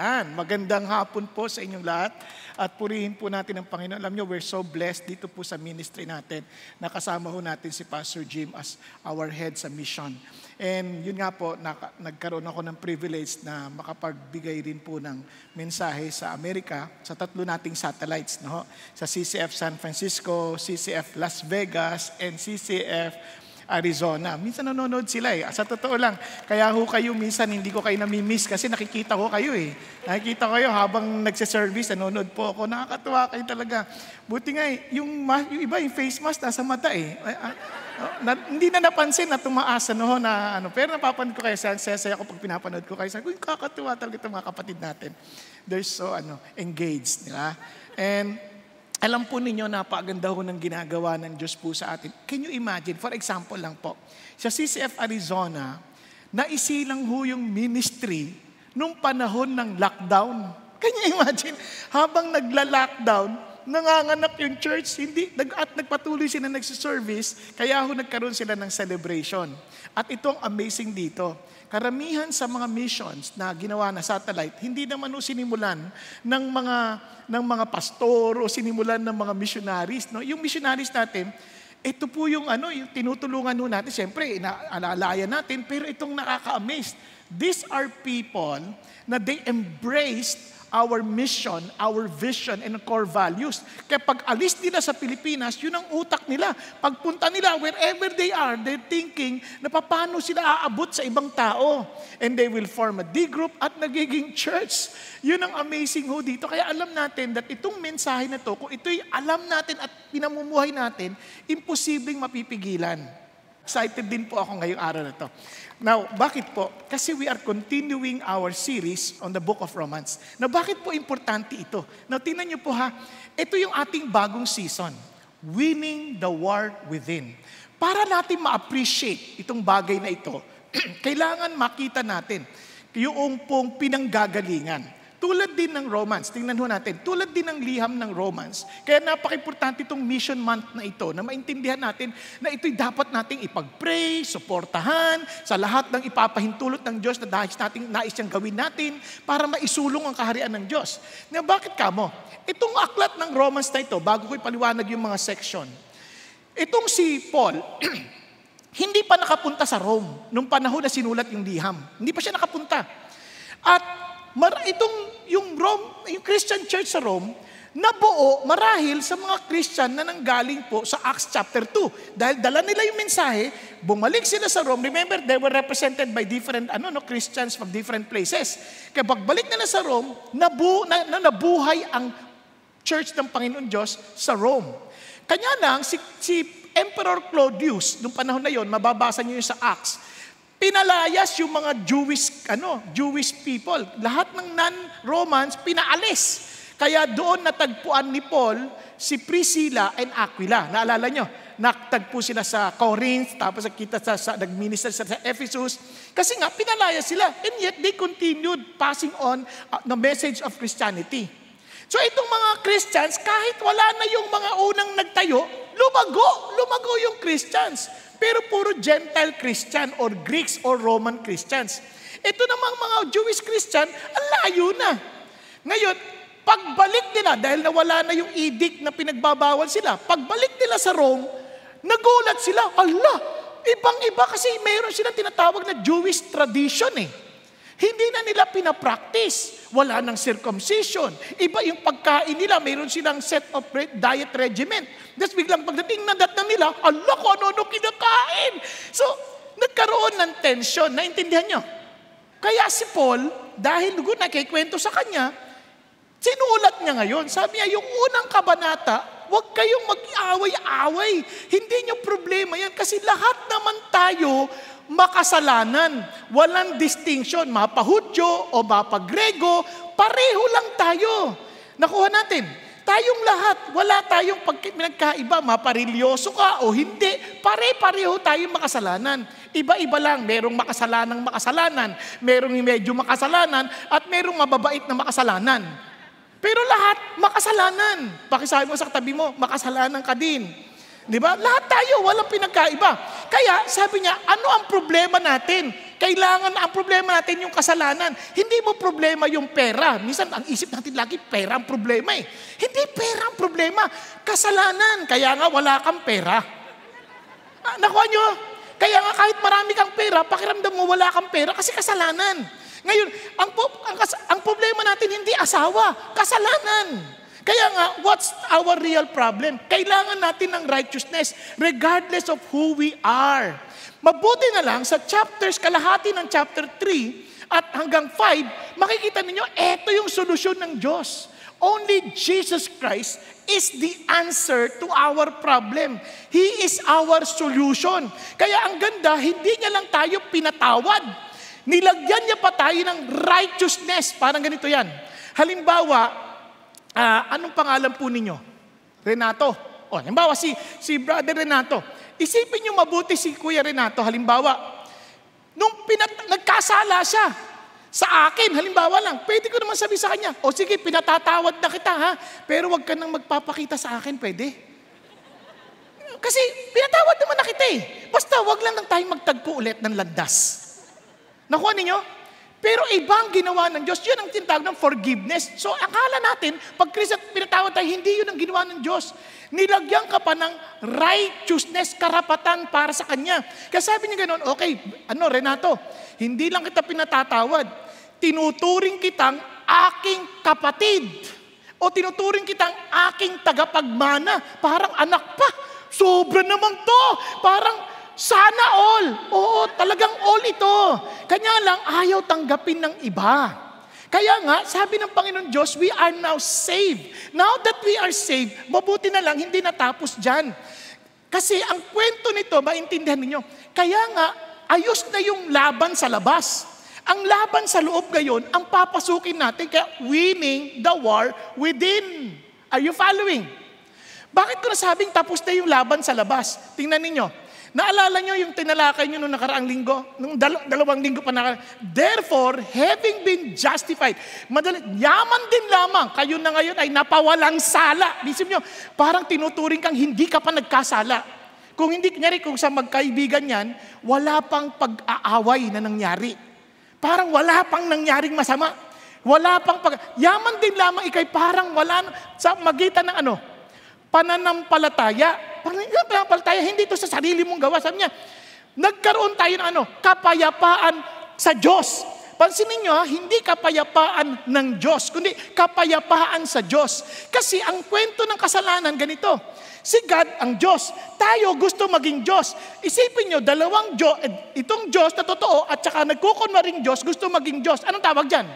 Yan, magandang hapon po sa inyong lahat at purihin po natin ang Panginoon. Alam nyo, we're so blessed dito po sa ministry natin. Nakasama ho natin si Pastor Jim as our head sa mission. And yun nga po, nagkaroon ako ng privilege na makapagbigay rin po ng mensahe sa Amerika sa tatlo nating satellites. No? Sa CCF San Francisco, CCF Las Vegas, and CCF Arizona. Minsan nanonood sila eh. Sa totoo lang, kaya ho kayo minsan hindi ko kayo namimiss kasi nakikita ko kayo eh. Nakikita ko kayo habang nagsiservice, nanonood po ako. Nakakatuwa kayo talaga. Buti nga eh, yung, ma- yung iba yung face mask nasa mata eh. Ah, oh, na, hindi na napansin na tumaas noho na ano. Pero napapanood ko kayo, saya-saya ko pag pinapanood ko kayo. Sabi ko, kakatuwa talaga itong mga kapatid natin. They're so ano, engaged, nila. And alam po ninyo, napaganda ho ng ginagawa ng Diyos po sa atin. Can you imagine? For example lang po, sa CCF Arizona, naisilang ho yung ministry nung panahon ng lockdown. Can you imagine? Habang nagla-lockdown, nanganganak yung church, hindi, nag, at nagpatuloy sila nagsiservice, kaya ho nagkaroon sila ng celebration. At ito ang amazing dito karamihan sa mga missions na ginawa na satellite, hindi naman o sinimulan ng mga, ng mga pastor o sinimulan ng mga missionaries. No? Yung missionaries natin, ito po yung ano, yung tinutulungan nun natin. Siyempre, inaalalayan natin, pero itong nakaka-amaze. These are people na they embraced our mission, our vision, and core values. Kaya pag alis nila sa Pilipinas, yun ang utak nila. Pagpunta nila, wherever they are, they're thinking na paano sila aabot sa ibang tao. And they will form a D group at nagiging church. Yun ang amazing ho dito. Kaya alam natin that itong mensahe na to, kung ito'y alam natin at pinamumuhay natin, imposibleng mapipigilan excited din po ako ngayong araw na to. Now, bakit po? Kasi we are continuing our series on the book of Romans. Now, bakit po importante ito? Now, tingnan niyo po ha, ito yung ating bagong season, Winning the War Within. Para natin ma-appreciate itong bagay na ito, kailangan makita natin yung pong pinanggagalingan tulad din ng Romans, tingnan ho natin, tulad din ng liham ng Romans. Kaya napaka itong mission month na ito na maintindihan natin na ito'y dapat nating ipag-pray, suportahan sa lahat ng ipapahintulot ng Diyos na dahil natin, nais siyang gawin natin para maisulong ang kaharian ng Diyos. Na bakit kamo? Itong aklat ng Romans na ito, bago ko ipaliwanag yung mga section, itong si Paul, hindi pa nakapunta sa Rome nung panahon na sinulat yung liham. Hindi pa siya nakapunta. At Mar- itong yung Rome, yung Christian church sa Rome, nabuo marahil sa mga Christian na nanggaling po sa Acts chapter 2. Dahil dala nila yung mensahe, bumalik sila sa Rome. Remember, they were represented by different ano, no, Christians from different places. Kaya pagbalik nila sa Rome, nabu, na, na, nabuhay ang church ng Panginoon Diyos sa Rome. Kanya nang si, si Emperor Claudius, noong panahon na yon, mababasa niyo yung sa Acts, Pinalayas yung mga Jewish, ano, Jewish people. Lahat ng non-Romans, pinaalis. Kaya doon natagpuan ni Paul si Priscilla and Aquila. Naalala nyo, nagtagpo sila sa Corinth, tapos nakita sa, sa nag-minister sa, sa Ephesus. Kasi nga, pinalaya sila. And yet, they continued passing on uh, the message of Christianity. So itong mga Christians, kahit wala na yung mga unang nagtayo, lumago, lumago yung Christians. Pero puro Gentile Christian or Greeks or Roman Christians. Ito namang mga Jewish Christian, ang layo na. Ngayon, pagbalik nila, dahil nawala na yung edict na pinagbabawal sila, pagbalik nila sa Rome, nagulat sila, Allah, ibang-iba kasi mayroon silang tinatawag na Jewish tradition eh. Hindi na nila pinapractice wala ng circumcision. Iba yung pagkain nila, mayroon silang set of diet regimen. Tapos biglang pagdating na dat nila, Allah ko ano-ano kinakain. So, nagkaroon ng tension. Naintindihan nyo? Kaya si Paul, dahil na kay kwento sa kanya, sinulat niya ngayon. Sabi niya, yung unang kabanata, huwag kayong mag-away-away. Hindi niyo problema yan kasi lahat naman tayo makasalanan. Walang distinction, mapahudyo o mapagrego, pareho lang tayo. Nakuha natin, tayong lahat, wala tayong pagkakaiba, nagkaiba, ka o hindi, pare-pareho tayong makasalanan. Iba-iba lang, merong makasalanang makasalanan, merong medyo makasalanan, at merong mababait na makasalanan. Pero lahat, makasalanan. Pakisabi mo sa katabi mo, makasalanan ka din. Di ba? Lahat tayo, walang pinagkaiba. Kaya sabi niya, ano ang problema natin? Kailangan ang problema natin yung kasalanan. Hindi mo problema yung pera. Minsan ang isip natin lagi, pera ang problema eh. Hindi pera ang problema. Kasalanan. Kaya nga wala kang pera. Ah, nakuha nyo? Kaya nga kahit marami kang pera, pakiramdam mo wala kang pera kasi kasalanan. Ngayon, ang, ang, ang problema natin hindi asawa, kasalanan. Kaya nga, what's our real problem? Kailangan natin ng righteousness regardless of who we are. Mabuti na lang sa chapters, kalahati ng chapter 3 at hanggang 5, makikita ninyo, eto yung solusyon ng Diyos. Only Jesus Christ is the answer to our problem. He is our solution. Kaya ang ganda, hindi niya lang tayo pinatawad. Nilagyan niya pa tayo ng righteousness. Parang ganito yan. Halimbawa, uh, anong pangalan po ninyo? Renato. O, halimbawa si, si Brother Renato. Isipin niyo mabuti si Kuya Renato. Halimbawa, nung pinat- nagkasala siya sa akin, halimbawa lang, pwede ko naman sabi sa kanya, o sige, pinatatawad na kita ha, pero wag ka nang magpapakita sa akin, pwede? Kasi pinatawad naman na kita eh. Basta wag lang lang tayong magtagpo ulit ng landas. Nakuha ninyo? Pero ibang ginawa ng Diyos, yun ang tinatawag ng forgiveness. So akala natin, pag Kristo pinatawad tayo, hindi yun ang ginawa ng Diyos. Nilagyan ka pa ng righteousness, karapatan para sa Kanya. Kaya sabi niya ganoon, okay, ano Renato, hindi lang kita pinatatawad, tinuturing kitang aking kapatid. O tinuturing kitang aking tagapagmana, parang anak pa. Sobra naman to. Parang sana all. Oo, talagang all ito. Kanya lang ayaw tanggapin ng iba. Kaya nga, sabi ng Panginoon Diyos, we are now saved. Now that we are saved, mabuti na lang, hindi natapos dyan. Kasi ang kwento nito, maintindihan ninyo, kaya nga, ayos na yung laban sa labas. Ang laban sa loob ngayon, ang papasukin natin, kaya winning the war within. Are you following? Bakit ko nasabing tapos na yung laban sa labas? Tingnan ninyo, Naalala nyo yung tinalakay nyo nung nakaraang linggo? Nung dal- dalawang linggo pa nakaraang. Therefore, having been justified, madali, yaman din lamang, kayo na ngayon ay napawalang sala. Isip nyo, parang tinuturing kang hindi ka pa nagkasala. Kung hindi, kanyari, kung sa magkaibigan yan, wala pang pag-aaway na nangyari. Parang wala pang nangyaring masama. Wala pang pag... Yaman din lamang ikay parang wala sa magitan ng ano, Pananampalataya. Pananampalataya, hindi ito sa sarili mong gawa. Sabi niya, nagkaroon tayo ng ano, kapayapaan sa Diyos. Pansinin nyo, hindi kapayapaan ng Diyos, kundi kapayapaan sa Diyos. Kasi ang kwento ng kasalanan ganito, si God ang Diyos, tayo gusto maging Diyos. Isipin nyo, dalawang Diyos, eh, itong Diyos na totoo at saka nagkukunwaring Diyos, gusto maging Diyos. Anong tawag dyan?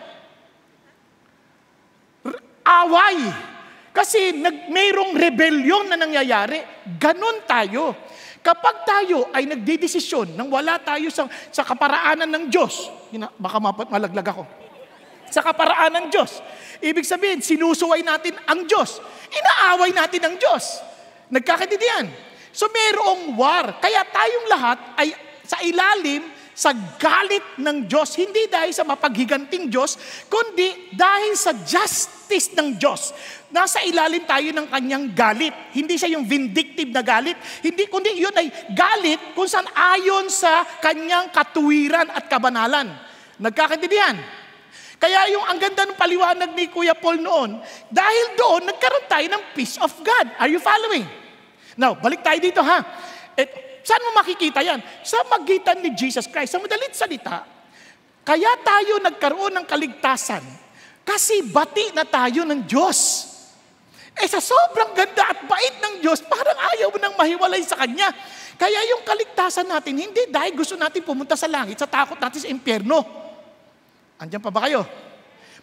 Away. Kasi nag, mayroong rebellion na nangyayari, ganun tayo. Kapag tayo ay nagdidesisyon nang wala tayo sa, sa kaparaanan ng Diyos, yun, baka mapat, malaglag ako, sa kaparaanan ng Diyos. Ibig sabihin, sinusuway natin ang Diyos. Inaaway natin ang Diyos. Nagkakatindihan. So mayroong war. Kaya tayong lahat ay sa ilalim sa galit ng Diyos, hindi dahil sa mapaghiganting Diyos, kundi dahil sa justice ng Diyos. Nasa ilalim tayo ng kanyang galit. Hindi siya yung vindictive na galit, hindi kundi yun ay galit kung saan ayon sa kanyang katuwiran at kabanalan. Nagkakaintindihan? Kaya yung ang ganda ng paliwanag ni Kuya Paul noon, dahil doon nagkaroon tayo ng peace of God. Are you following? Now, balik tayo dito ha. It, Saan mo makikita yan? Sa magitan ni Jesus Christ. Sa madalit salita, kaya tayo nagkaroon ng kaligtasan kasi bati na tayo ng Diyos. Eh sa sobrang ganda at bait ng Diyos, parang ayaw mo nang mahiwalay sa Kanya. Kaya yung kaligtasan natin, hindi dahil gusto natin pumunta sa langit sa takot natin sa impyerno. Andiyan pa ba kayo?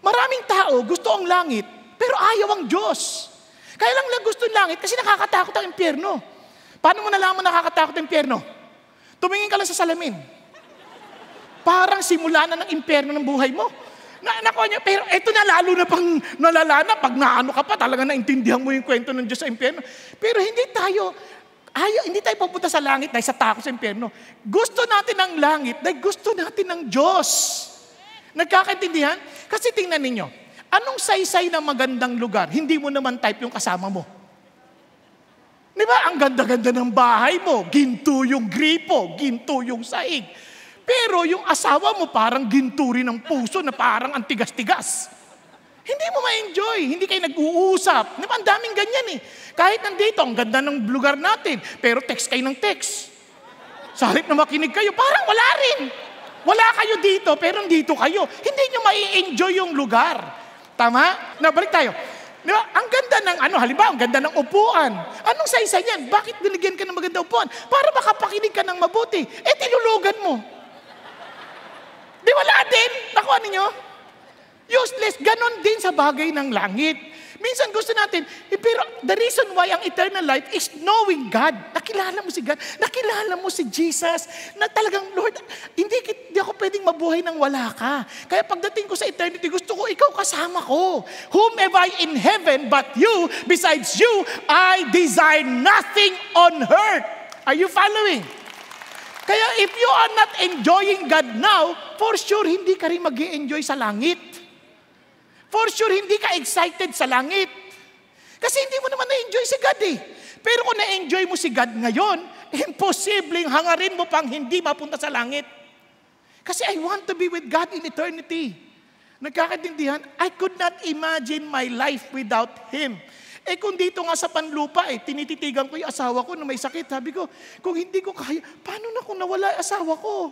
Maraming tao gusto ang langit, pero ayaw ang Diyos. Kaya lang lang gusto ng langit kasi nakakatakot ang impyerno. Paano mo nalaman nakakatakot ang impyerno? Tumingin ka lang sa salamin. Parang simula na ng impyerno ng buhay mo. Na, nako niya, pero eto na lalo na pang nalalana pag naano ka pa, talaga naintindihan mo yung kwento ng Diyos sa impyerno. Pero hindi tayo, ayaw, hindi tayo pupunta sa langit dahil sa takot sa impyerno. Gusto natin ang langit dahil gusto natin ng Diyos. Nagkakaintindihan? Kasi tingnan ninyo, anong saysay na magandang lugar, hindi mo naman type yung kasama mo. Di ba? Ang ganda-ganda ng bahay mo. Ginto yung gripo, ginto yung saig. Pero yung asawa mo parang ginto rin ang puso na parang ang tigas-tigas. Hindi mo ma-enjoy. Hindi kayo nag-uusap. Di ba? Ang daming ganyan eh. Kahit nandito, ang ganda ng lugar natin. Pero text kayo ng text. Sa halip na makinig kayo, parang wala rin. Wala kayo dito, pero dito kayo. Hindi nyo ma-enjoy yung lugar. Tama? Nabalik tayo. Di Ang ganda ng ano, halimbawa, ang ganda ng upuan. Anong sa niyan? Bakit binigyan ka ng maganda upuan? Para makapakinig ka ng mabuti. Eh, tinulugan mo. Di wala din. Nakuha ninyo? Useless. Ganon din sa bagay ng langit. Minsan gusto natin, eh, pero the reason why ang eternal life is knowing God. Nakilala mo si God. Nakilala mo si Jesus. Na talagang, Lord, hindi, hindi ako pwedeng mabuhay nang wala ka. Kaya pagdating ko sa eternity, gusto ko ikaw kasama ko. Whom have I in heaven but you? Besides you, I desire nothing on earth. Are you following? Kaya if you are not enjoying God now, for sure hindi ka rin mag enjoy sa langit. For sure, hindi ka excited sa langit. Kasi hindi mo naman na-enjoy si God eh. Pero kung na-enjoy mo si God ngayon, imposibleng hangarin mo pang hindi mapunta sa langit. Kasi I want to be with God in eternity. Nagkakatindihan, I could not imagine my life without Him. Eh kung dito nga sa panlupa, eh, tinititigan ko yung asawa ko na may sakit. Sabi ko, kung hindi ko kaya, paano na kung nawala yung asawa ko?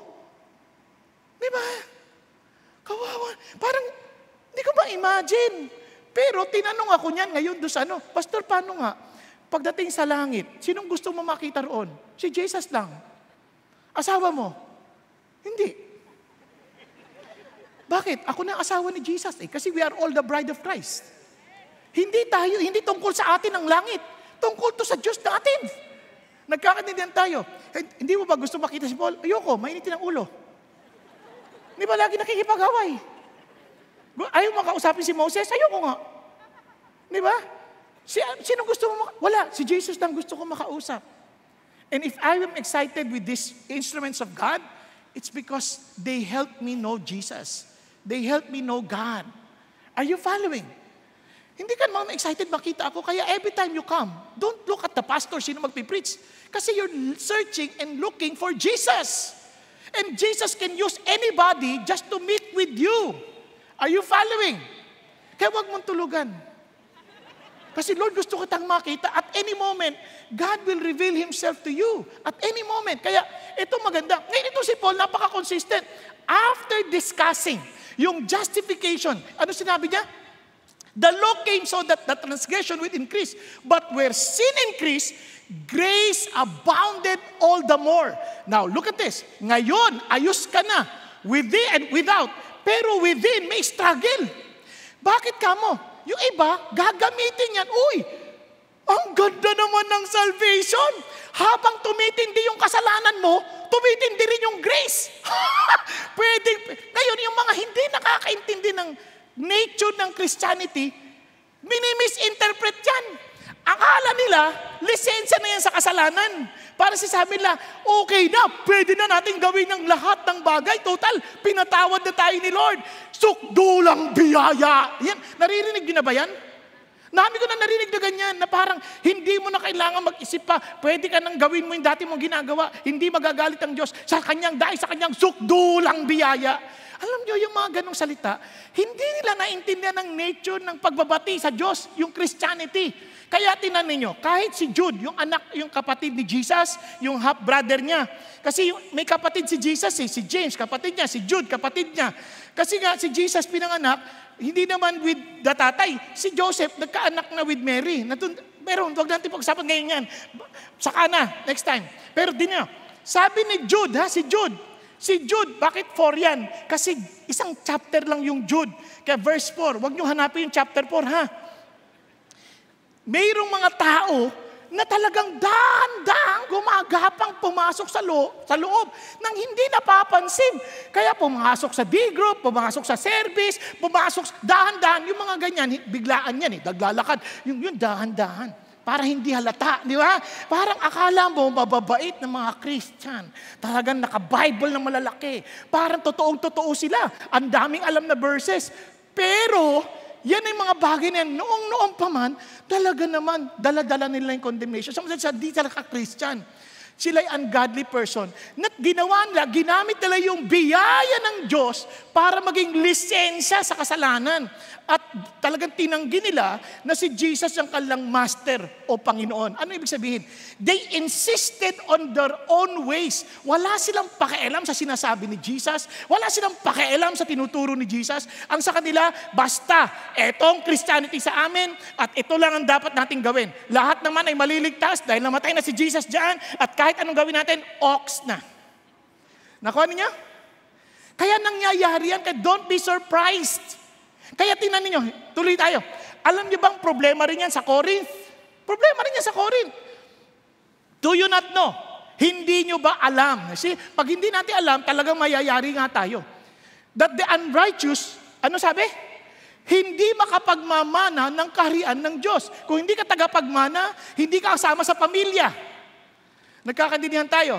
Di ba? Kawawa. Parang hindi ko ma-imagine. Pero tinanong ako niyan ngayon doon sa ano, Pastor, paano nga? Pagdating sa langit, sinong gusto mo makita roon? Si Jesus lang. Asawa mo? Hindi. Bakit? Ako na asawa ni Jesus eh, kasi we are all the bride of Christ. Hindi tayo, hindi tungkol sa atin ang langit. Tungkol to sa Diyos natin. Nagkakaintindihan tayo. Eh, hindi mo ba gusto makita si Paul? Ayoko, mainitin ang ulo. Hindi ba lagi nakikipag-away? Ayaw mo kausapin si Moses? Ayaw ko nga. Di ba? Si, sino gusto mo? Maka- Wala. Si Jesus lang gusto ko makausap. And if I am excited with these instruments of God, it's because they help me know Jesus. They help me know God. Are you following? Hindi ka naman excited makita ako. Kaya every time you come, don't look at the pastor, sino magpipreach. Kasi you're searching and looking for Jesus. And Jesus can use anybody just to meet with you. Are you following? Kaya huwag mong tulugan. Kasi Lord, gusto kitang makita. At any moment, God will reveal Himself to you. At any moment. Kaya ito maganda. Ngayon ito si Paul, napaka-consistent. After discussing yung justification, ano sinabi niya? The law came so that the transgression would increase. But where sin increased, grace abounded all the more. Now, look at this. Ngayon, ayos ka na. With thee and without, pero within may struggle. Bakit ka mo? Yung iba, gagamitin yan. Uy, ang ganda naman ng salvation. Habang tumitindi yung kasalanan mo, tumitindi rin yung grace. Pwede. Ngayon, yung mga hindi nakakaintindi ng nature ng Christianity, minimis yan. Ang Akala nila, lisensya na yan sa kasalanan. Para si sabi nila, okay na, pwede na natin gawin ng lahat ng bagay. Total, pinatawad na tayo ni Lord. Sukdulang biyaya. Yan, naririnig nyo na ba yan? Nami ko na narinig na ganyan, na parang hindi mo na kailangan mag-isip pa. Pwede ka nang gawin mo yung dati mong ginagawa. Hindi magagalit ang Diyos sa kanyang dahil sa kanyang sukdulang biyaya. Alam nyo, yung mga ganong salita, hindi nila naintindihan ang nature ng pagbabati sa Diyos, yung Christianity. Kaya tinan niyo, kahit si Jude, yung anak, yung kapatid ni Jesus, yung half-brother niya. Kasi yung, may kapatid si Jesus eh, si James, kapatid niya, si Jude, kapatid niya. Kasi nga si Jesus pinanganak, hindi naman with the tatay. Si Joseph, nagkaanak na with Mary. Natun pero huwag natin pag-usapan ngayon yan. Saka na, next time. Pero din niyo, sabi ni Jude, ha, si Jude, Si Jude, bakit 4 yan? Kasi isang chapter lang yung Jude. Kaya verse 4, wag niyo hanapin yung chapter 4 ha mayroong mga tao na talagang dahan-dahan gumagapang pumasok sa, lo- sa loob nang hindi napapansin. Kaya pumasok sa D group, pumasok sa service, pumasok dahan-dahan. Yung mga ganyan, biglaan yan eh, naglalakad. Yung, yung dahan-dahan. Para hindi halata, di ba? Parang akala mo mababait ng mga Christian. Talagang naka-Bible na malalaki. Parang totoong-totoo sila. Ang daming alam na verses. Pero, yan ay mga bagay na yan. Noong-noong pa man, talaga naman, daladala nila yung condemnation. Sabi sa, di talaga Christian sila'y ungodly person. Nat ginawa nila, ginamit nila yung biyaya ng Diyos para maging lisensya sa kasalanan. At talagang tinanggi nila na si Jesus ang kanilang master o Panginoon. Ano ibig sabihin? They insisted on their own ways. Wala silang pakialam sa sinasabi ni Jesus. Wala silang pakialam sa tinuturo ni Jesus. Ang sa kanila, basta, etong Christianity sa amin at ito lang ang dapat nating gawin. Lahat naman ay maliligtas dahil namatay na si Jesus dyan at kahit kahit anong gawin natin, ox na. Nakuha niyo? Kaya nangyayari yan, kaya don't be surprised. Kaya tingnan niyo, tuloy tayo. Alam niyo bang problema rin yan sa Corinth? Problema rin yan sa Corinth. Do you not know? Hindi nyo ba alam? See, pag hindi natin alam, talagang mayayari nga tayo. That the unrighteous, ano sabi? Hindi makapagmamana ng kaharian ng Diyos. Kung hindi ka tagapagmana, hindi ka kasama sa pamilya. Nagkakaintindihan tayo?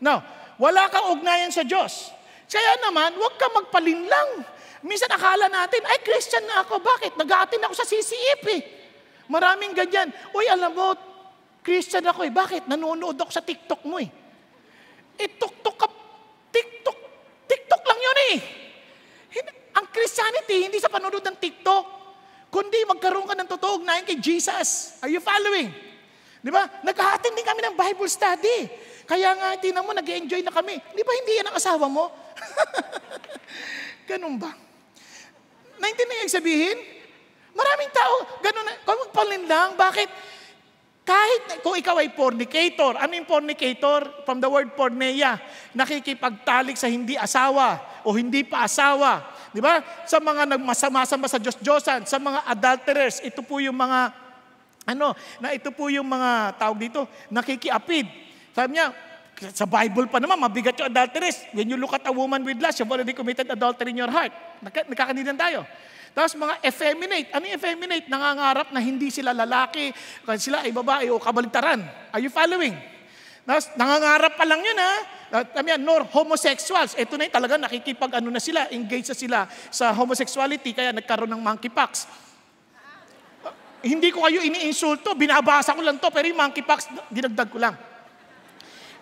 Now, wala kang ugnayan sa Diyos. Kaya naman, huwag ka magpalinlang. Minsan akala natin, ay Christian na ako, bakit? nag ako sa CCEP eh. Maraming ganyan. Uy, alam mo, Christian ako eh, bakit? Nanonood ako sa TikTok mo eh. Eh, tuktok ka, TikTok, TikTok lang yun eh. Ang Christianity, hindi sa panonood ng TikTok, kundi magkaroon ka ng totoo ugnayan kay Jesus. Are you following? Di ba? Nagkahatin din kami ng Bible study. Kaya nga, tinan mo, nag enjoy na kami. Di ba hindi yan ang asawa mo? ganun ba? Naintindihan yung sabihin? Maraming tao, ganun na, Kung kumagpalin lang. Bakit? Kahit kung ikaw ay fornicator, ano yung fornicator? From the word porneia, nakikipagtalik sa hindi asawa o hindi pa asawa. Di ba? Sa mga nagmasama-sama sa Diyos-Diyosan, sa mga adulterers, ito po yung mga ano, na ito po yung mga tawag dito, nakikiapid. Sabi niya, sa Bible pa naman, mabigat yung adulteress. When you look at a woman with lust, you've already committed adultery in your heart. Nagka, tayo. Tapos mga effeminate. Ano yung effeminate? Nangangarap na hindi sila lalaki, kasi sila ay babae o kabaligtaran. Are you following? Tapos nangangarap pa lang yun ha. Tamiyan, nor homosexuals. Ito na yung talaga nakikipag ano na sila, engage sa sila sa homosexuality, kaya nagkaroon ng monkeypox. Hindi ko kayo iniinsulto, binabasa ko lang to, pero yung monkeypox, dinagdag ko lang.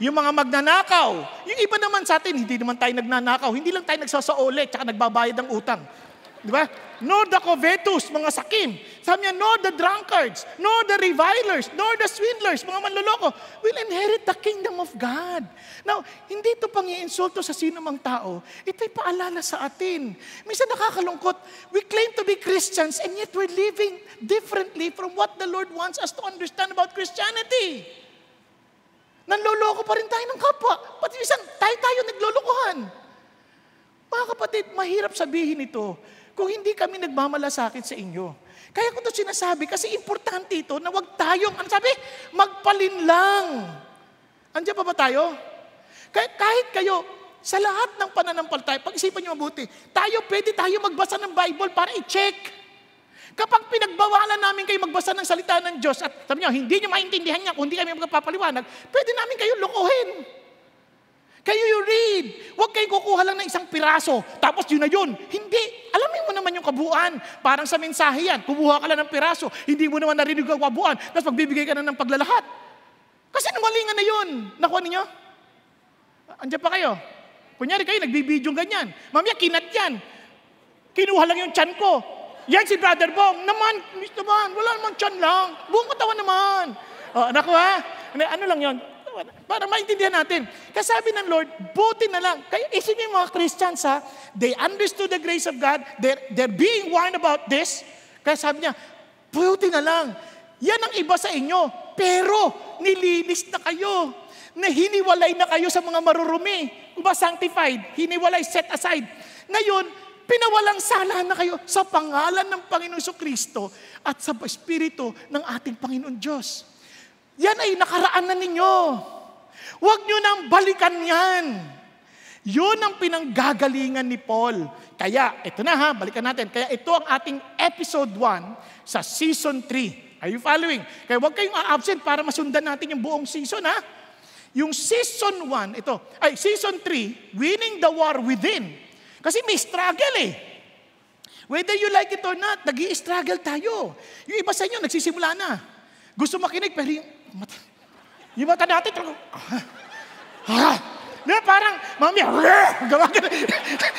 Yung mga magnanakaw, yung iba naman sa atin, hindi naman tayo nagnanakaw, hindi lang tayo nagsasaole, tsaka nagbabayad ng utang. Di ba? Nor the covetous, mga sakim. Sabi niya, nor the drunkards, nor the revilers, nor the swindlers, mga manloloko, will inherit the kingdom of God. Now, hindi ito pang iinsulto sa sino mang tao. Ito'y paalala sa atin. Minsan nakakalungkot, we claim to be Christians and yet we're living differently from what the Lord wants us to understand about Christianity. Nanloloko pa rin tayo ng kapwa. Pati isang tayo tayo naglolokohan. Mga kapatid, mahirap sabihin ito kung hindi kami nagmamalasakit sa inyo. Kaya ko ito sinasabi kasi importante ito na wag tayong, ano sabi? Magpalin lang. Andiyan pa ba tayo? Kahit, kahit kayo, sa lahat ng pananampalataya, pag-isipan niyo mabuti, tayo pwede tayo magbasa ng Bible para i-check. Kapag pinagbawalan namin kayo magbasa ng salita ng Diyos at sabi niyo, hindi niyo maintindihan niya kung hindi kami magpapaliwanag, pwede namin kayo lukuhin. Kayo you read. Huwag kayong kukuha lang ng isang piraso, tapos yun na yun. Hindi. Alamin mo naman yung kabuuan. Parang sa mensahe yan, kumuha ka lang ng piraso, hindi mo naman narinig ang kabuuan, tapos magbibigay ka na ng paglalahat. Kasi numalingan na yun. Nakuha ninyo? Andiyan pa kayo. Kunyari kayo, nagbibidyong ganyan. Mamaya, kinat yan. Kinuha lang yung chan ko. Yan si Brother Bong. Naman, Mr. Bong, wala namang chan lang. Buong katawan naman. Oh, naku ha? Ano, ano lang yon? Para maintindihan natin. sabi ng Lord, buti na lang. Kaya isipin mga Christians ha, they understood the grace of God, they're, they're being warned about this. Kaya sabi niya, buti na lang. Yan ang iba sa inyo. Pero, nilinis na kayo. Na hiniwalay na kayo sa mga marurumi. Kumba sanctified, hiniwalay, set aside. Ngayon, pinawalang sala na kayo sa pangalan ng Panginoon Kristo at sa Espiritu ng ating Panginoon Diyos. Yan ay nakaraan na ninyo. Huwag nyo nang balikan yan. Yun ang pinanggagalingan ni Paul. Kaya, ito na ha, balikan natin. Kaya ito ang ating episode 1 sa season 3. Are you following? Kaya huwag kayong a-absent para masundan natin yung buong season ha. Yung season 1, ito, ay season 3, winning the war within. Kasi may struggle eh. Whether you like it or not, nag struggle tayo. Yung iba sa inyo, nagsisimula na. Gusto makinig, pero mata, yung mata dati talaga, ah, ah. Di parang, mami, ah.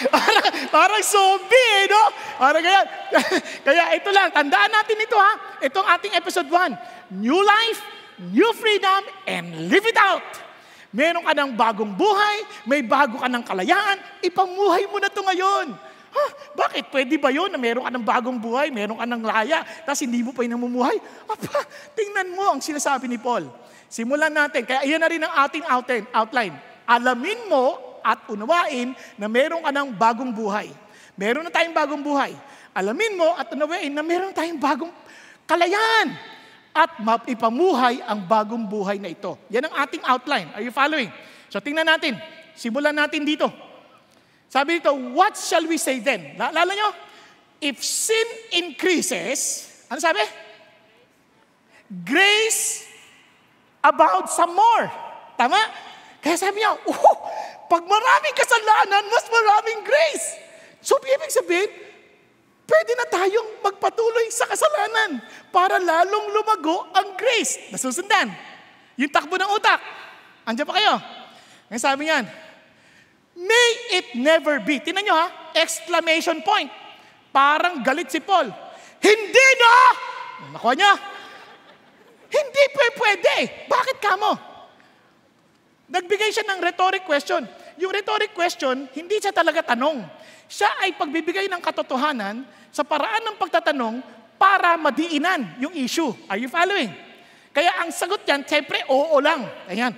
parang, parang zombie eh, no? Parang ganyan. Kaya ito lang, tandaan natin ito ha. Itong ating episode 1, New Life, New Freedom, and Live It Out. Meron ka ng bagong buhay, may bago ka ng kalayaan, ipamuhay mo na to ngayon. Ha? Bakit? Pwede ba yun na meron ka ng bagong buhay, meron ka ng laya, tapos hindi mo pa yung namumuhay? Apa, tingnan mo ang sinasabi ni Paul. Simulan natin. Kaya iyan na rin ang ating outline. Alamin mo at unawain na meron ka ng bagong buhay. Meron na tayong bagong buhay. Alamin mo at unawain na meron tayong bagong kalayaan at mapipamuhay ang bagong buhay na ito. Yan ang ating outline. Are you following? So tingnan natin. Simulan natin dito. Sabi dito, what shall we say then? Naalala nyo? If sin increases, ano sabi? Grace about some more. Tama? Kaya sabi niya, oh, pag maraming kasalanan, mas maraming grace. So, ibig sabihin, pwede na tayong magpatuloy sa kasalanan para lalong lumago ang grace. Nasusundan. Yung takbo ng utak. Andiyan pa kayo. Ang sabi niyan, may it never be. Tinan nyo ha, exclamation point. Parang galit si Paul. Hindi na! Nakuha niya. Hindi pa pwede. Bakit ka mo? Nagbigay siya ng rhetoric question. Yung rhetoric question, hindi siya talaga tanong. Siya ay pagbibigay ng katotohanan sa paraan ng pagtatanong para madiinan yung issue. Are you following? Kaya ang sagot yan, siyempre, oo lang. Ayan,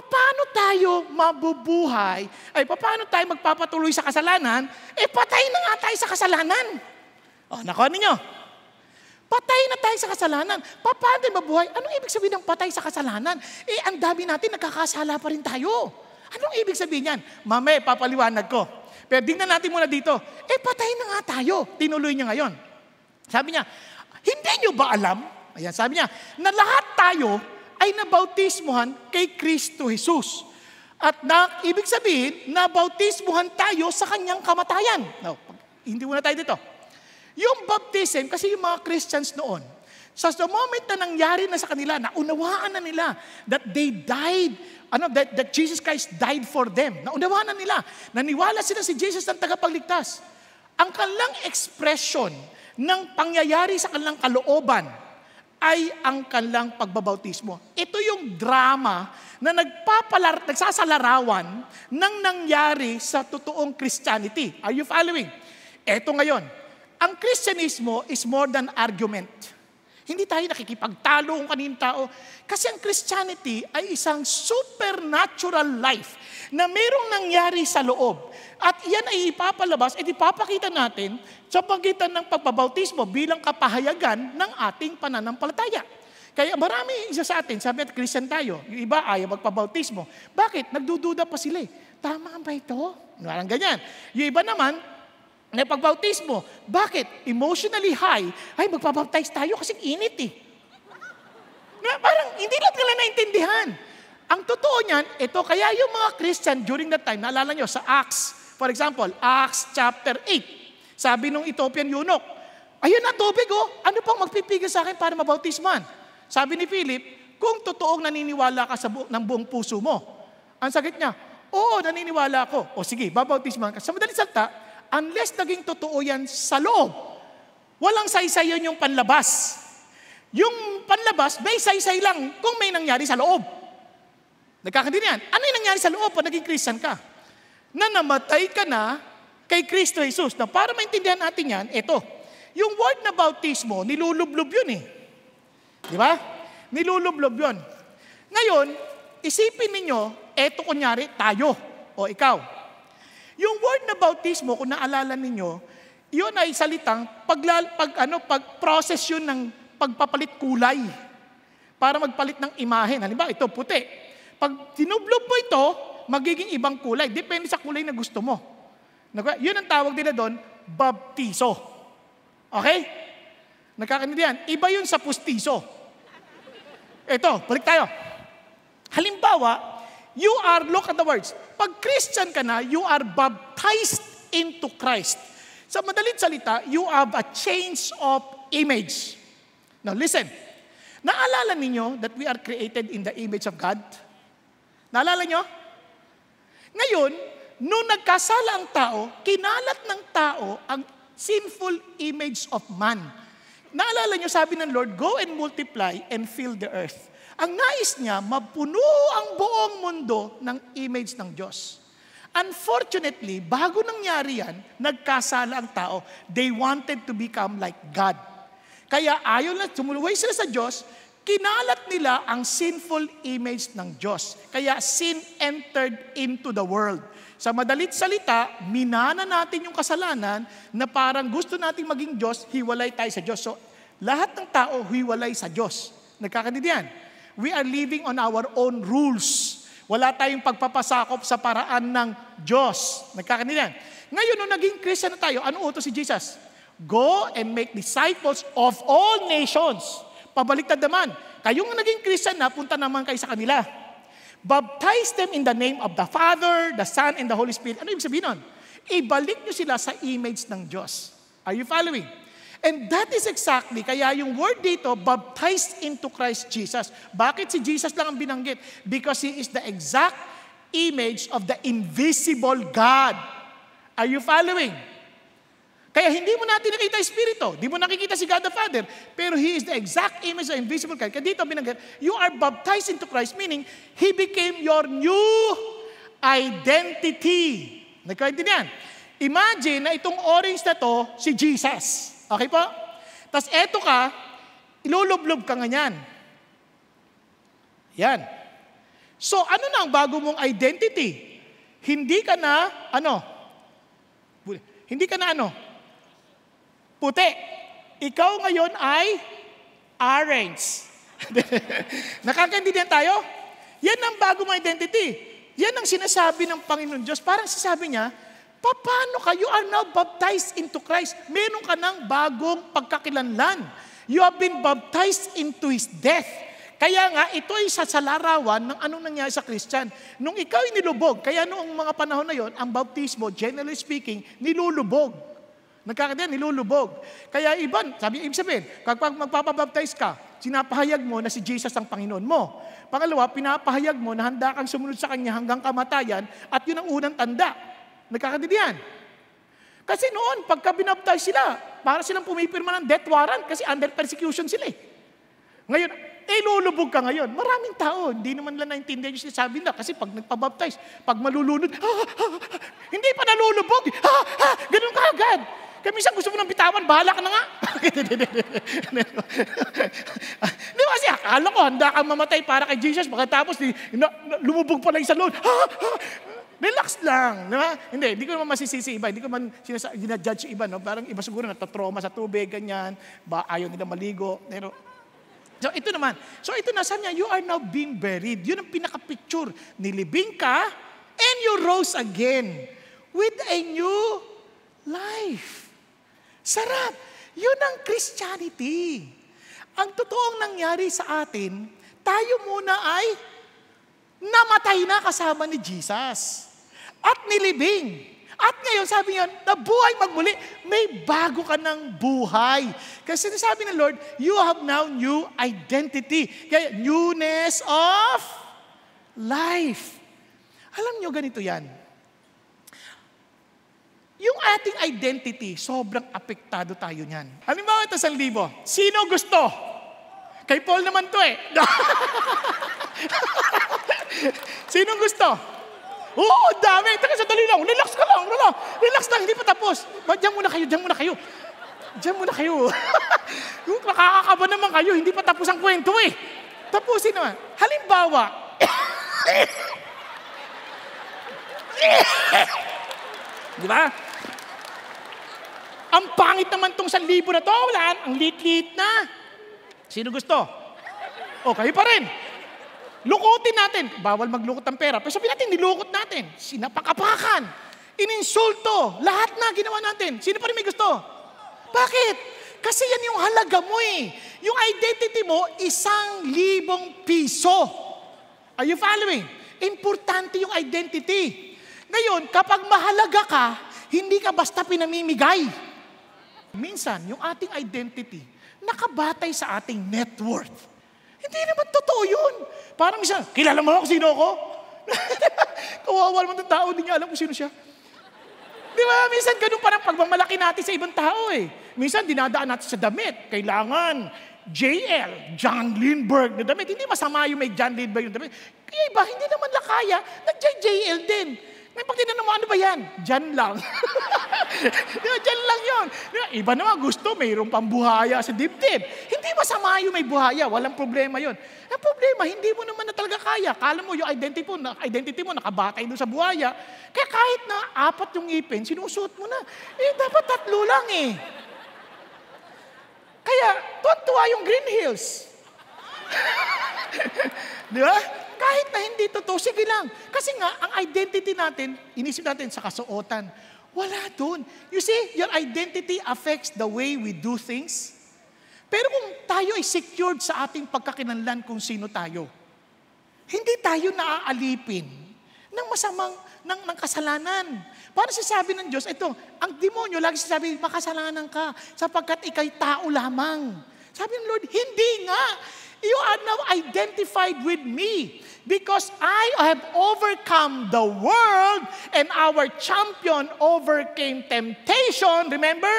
paano tayo mabubuhay, ay paano tayo magpapatuloy sa kasalanan, eh patay na nga tayo sa kasalanan. O, oh, nakuha ninyo. Patay na tayo sa kasalanan. Paano tayo mabuhay? Anong ibig sabihin ng patay sa kasalanan? Eh, ang dami natin, nagkakasala pa rin tayo. Anong ibig sabihin yan? Mame, papaliwanag ko. Pero tingnan natin muna dito. Eh, patay na nga tayo. Tinuloy niya ngayon. Sabi niya, hindi niyo ba alam? Ayan, sabi niya, na lahat tayo ay nabautismuhan kay Kristo Jesus. At na, ibig sabihin, nabautismuhan tayo sa kanyang kamatayan. No, hindi muna tayo dito. Yung baptism, kasi yung mga Christians noon, sa so the moment na nangyari na sa kanila, naunawaan na nila that they died, ano, that, that Jesus Christ died for them. Naunawaan na nila. Naniwala sila si Jesus ng tagapagligtas. Ang kanilang expression ng pangyayari sa kanilang kalooban ay ang kanilang pagbabautismo. Ito yung drama na nagpapalar, nagsasalarawan ng nangyari sa totoong Christianity. Are you following? Ito ngayon, ang Christianismo is more than argument. Hindi tayo nakikipagtalo kung kanin tao. Kasi ang Christianity ay isang supernatural life na merong nangyari sa loob at iyan ay ipapalabas at ipapakita natin sa pagitan ng pagbabautismo bilang kapahayagan ng ating pananampalataya. Kaya marami isa sa atin, sabi at Christian tayo, yung iba ayaw magpabautismo. Bakit? Nagdududa pa sila eh. Tama ba ito? Parang ganyan. Yung iba naman, na pagbautismo. Bakit? Emotionally high. Ay, magpabaptize tayo kasi init eh. Na, parang hindi lang nila naintindihan. Ang totoo niyan, ito, kaya yung mga Christian during that time, naalala nyo, sa Acts For example, Acts chapter 8. Sabi nung Ethiopian eunuch, ayun na tubig oh, ano pang magpipigil sa akin para mabautisman? Sabi ni Philip, kung totoong naniniwala ka sa bu- ng buong puso mo. Ang sagit niya, oo, naniniwala ako. O sige, babautisman ka. Sa madaling salta, unless naging totoo yan sa loob, walang saysay yun yung panlabas. Yung panlabas, may saysay lang kung may nangyari sa loob. Nagkakaintindihan. Ano yung nangyari sa loob pag naging Christian ka? na namatay ka na kay Kristo Jesus. Na para maintindihan natin yan, ito. Yung word na bautismo, nilulublob yun eh. Di ba? Nilulublob yun. Ngayon, isipin ninyo, eto kunyari, tayo o ikaw. Yung word na bautismo, kung naalala ninyo, yun ay salitang pagla, pag, ano, pag-process yun ng pagpapalit kulay para magpalit ng imahe. Halimbawa, ito puti. Pag tinublob mo ito, magiging ibang kulay. Depende sa kulay na gusto mo. Yun ang tawag nila doon, baptiso. Okay? Nagkakaintindihan. Iba yun sa pustiso. Ito, balik tayo. Halimbawa, you are, look at the words, pag Christian ka na, you are baptized into Christ. Sa madalit salita, you have a change of image. Now listen, naalala ninyo that we are created in the image of God? Naalala nyo? Ngayon, nung nagkasala ang tao, kinalat ng tao ang sinful image of man. Naalala niyo, sabi ng Lord, go and multiply and fill the earth. Ang nais niya, mapuno ang buong mundo ng image ng Diyos. Unfortunately, bago nangyari yan, nagkasala ang tao. They wanted to become like God. Kaya ayaw na, tumuluway sila sa Diyos, Kinalat nila ang sinful image ng Diyos. Kaya sin entered into the world. Sa madalit salita, minana natin yung kasalanan na parang gusto nating maging Diyos, hiwalay tayo sa Diyos. So, lahat ng tao hiwalay sa Diyos. Nagkakandidiyan. We are living on our own rules. Wala tayong pagpapasakop sa paraan ng Diyos. Nagkakandidiyan. Ngayon, nung naging Christian na tayo, ano utos si Jesus? Go and make disciples of all nations. Pabaliktad naman. Kayong naging Christian na, punta naman kayo sa kanila. Baptize them in the name of the Father, the Son, and the Holy Spirit. Ano ibig sabihin nun? Ibalik nyo sila sa image ng Diyos. Are you following? And that is exactly, kaya yung word dito, baptized into Christ Jesus. Bakit si Jesus lang ang binanggit? Because He is the exact image of the invisible God. Are you following? Kaya hindi mo natin nakita Espiritu. Hindi mo nakikita si God the Father. Pero He is the exact image of invisible God. Kaya dito binanggit, you are baptized into Christ. Meaning, He became your new identity. Nagkaintindihan? Imagine na itong orange na to, si Jesus. Okay po? Tapos eto ka, ilulublob ka ganyan. Yan. So ano na ang bago mong identity? Hindi ka na, ano? Hindi ka na ano? puti. Ikaw ngayon ay orange. Nakakaintindihan tayo? Yan ang bago mong identity. Yan ang sinasabi ng Panginoon Diyos. Parang sinasabi niya, paano kayo are now baptized into Christ? Meron ka ng bagong pagkakilanlan. You have been baptized into His death. Kaya nga, ito ay sa salarawan ng anong nangyari sa Christian. Nung ikaw ay nilubog, kaya noong mga panahon na yon, ang baptismo, generally speaking, nilulubog. Nagkakataya, nilulubog. Kaya iban, sabi, ibig sabihin, kapag magpapabaptize ka, sinapahayag mo na si Jesus ang Panginoon mo. Pangalawa, pinapahayag mo na handa kang sumunod sa Kanya hanggang kamatayan at yun ang unang tanda. Nagkakatindihan. Kasi noon, pagka binaptize sila, para silang pumipirma ng death warrant kasi under persecution sila eh. Ngayon, eh lulubog ka ngayon. Maraming tao, hindi naman lang naintindihan yung sinasabi nila kasi pag nagpabaptize, pag malulunod, ha, ah, ah, ha, ah, ha, hindi pa nalulubog, ha, ha, ganun ka agad. Kaya minsan gusto mo nang bitawan, bahala ka na nga. di ba siya, akala ko, handa kang mamatay para kay Jesus, baka tapos na, lumubog pa lang sa loob. Ha, relax lang, di ba? Hindi, hindi ko naman masisisi iba, hindi ko man sinasa- ginajudge iba, no? Parang iba siguro natatroma sa tubig, ganyan, ba ayaw nila maligo, pero So ito naman. So ito nasa niya, you are now being buried. Yun ang pinaka-picture. Nilibing ka and you rose again with a new life. Sarap! Yun ang Christianity. Ang totoong nangyari sa atin, tayo muna ay namatay na kasama ni Jesus. At nilibing. At ngayon, sabi niya, nabuhay magmuli. May bago ka ng buhay. Kasi sinasabi ng Lord, you have now new identity. Kaya newness of life. Alam niyo, ganito yan yung ating identity, sobrang apektado tayo niyan. Halimbawa ito, sa libo. Sino gusto? Kay Paul naman to eh. Sino gusto? Oo, dami. Teka, sandali lang. Relax ka lang. Relax, relax lang, hindi pa tapos. Diyan muna kayo, diyan muna kayo. Diyan muna kayo. Makakakaba naman kayo, hindi pa tapos ang kwento eh. Tapusin naman. Halimbawa, Di ba? Ang pangit naman tong isang libo na to, wala, ang lit-lit na. Sino gusto? O, kayo pa rin. Lukutin natin. Bawal maglukot ng pera. Pero sabihin natin, nilukot natin. Sinapakapakan. Ininsulto. Lahat na ginawa natin. Sino pa rin may gusto? Bakit? Kasi yan yung halaga mo eh. Yung identity mo, isang libong piso. Are you following? Importante yung identity. Ngayon, kapag mahalaga ka, hindi ka basta pinamimigay. Minsan, yung ating identity, nakabatay sa ating net worth. Hindi naman totoo yun. Parang minsan, kilala mo ako sino ako? Kawawa naman ng tao, hindi niya alam kung sino siya. Di ba? Minsan ganun parang pagmamalaki natin sa ibang tao eh. Minsan dinadaan natin sa damit. Kailangan JL, John Lindbergh na damit. Hindi masama yung may John Lindbergh na damit. Kaya iba, hindi naman lakaya, nag-JL din. May pag tinanong mo, ano ba yan? Diyan lang. diyan lang yon. iba naman gusto, mayroong pambuhaya sa dibdib. Hindi ba masama yung may buhaya, walang problema yon. Ang problema, hindi mo naman na talaga kaya. Kala mo yung identity mo, identity mo nakabatay doon sa buhaya. Kaya kahit na apat yung ipin, sinusuot mo na. Eh, dapat tatlo lang eh. Kaya, tuwa yung Green Hills. Di ba? kahit na hindi totoo, sige lang. Kasi nga, ang identity natin, inisip natin sa kasuotan. Wala dun. You see, your identity affects the way we do things. Pero kung tayo ay secured sa ating pagkakinanlan kung sino tayo, hindi tayo naaalipin ng masamang, ng, ng kasalanan. Para sinasabi ng Diyos, ito, ang demonyo lagi sabi, makasalanan ka sapagkat ikay tao lamang. Sabi ng Lord, hindi nga. You are now identified with me because I have overcome the world and our champion overcame temptation. Remember?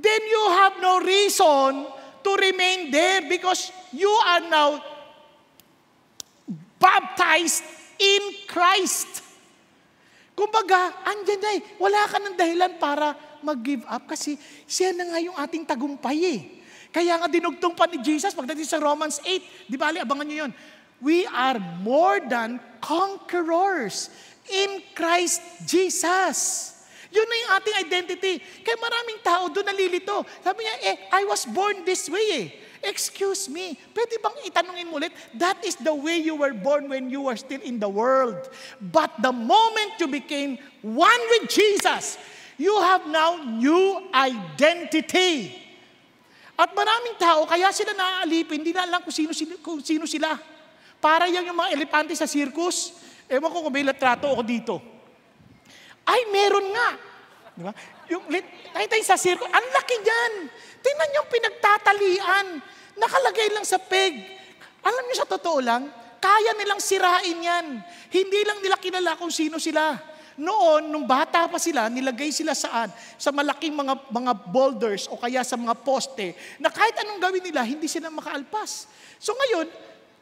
Then you have no reason to remain there because you are now baptized in Christ. Kumbaga, andyan na eh. Wala ka ng dahilan para mag-give up kasi siya na nga yung ating tagumpay eh. Kaya nga dinugtong pa ni Jesus pagdating sa Romans 8. Di ba, abangan nyo yun. We are more than conquerors in Christ Jesus. Yun na yung ating identity. Kaya maraming tao doon nalilito. Sabi niya, eh, I was born this way eh. Excuse me, pwede bang itanungin mo ulit? That is the way you were born when you were still in the world. But the moment you became one with Jesus, you have now new identity. At maraming tao, kaya sila naaalipin, hindi na alam kung sino, kung sino sila. Para yan yung mga elepante sa circus. Ewan ko kung may latrato ako dito. Ay, meron nga. Di ba? Yung, nakita yung sa circus, ang laki niyan. Tingnan yung pinagtatalian. Nakalagay lang sa peg. Alam niyo sa totoo lang, kaya nilang sirain yan. Hindi lang nila kinala kung sino sila. Noon, nung bata pa sila, nilagay sila saan? Sa malaking mga, mga boulders o kaya sa mga poste na kahit anong gawin nila, hindi sila makaalpas. So ngayon,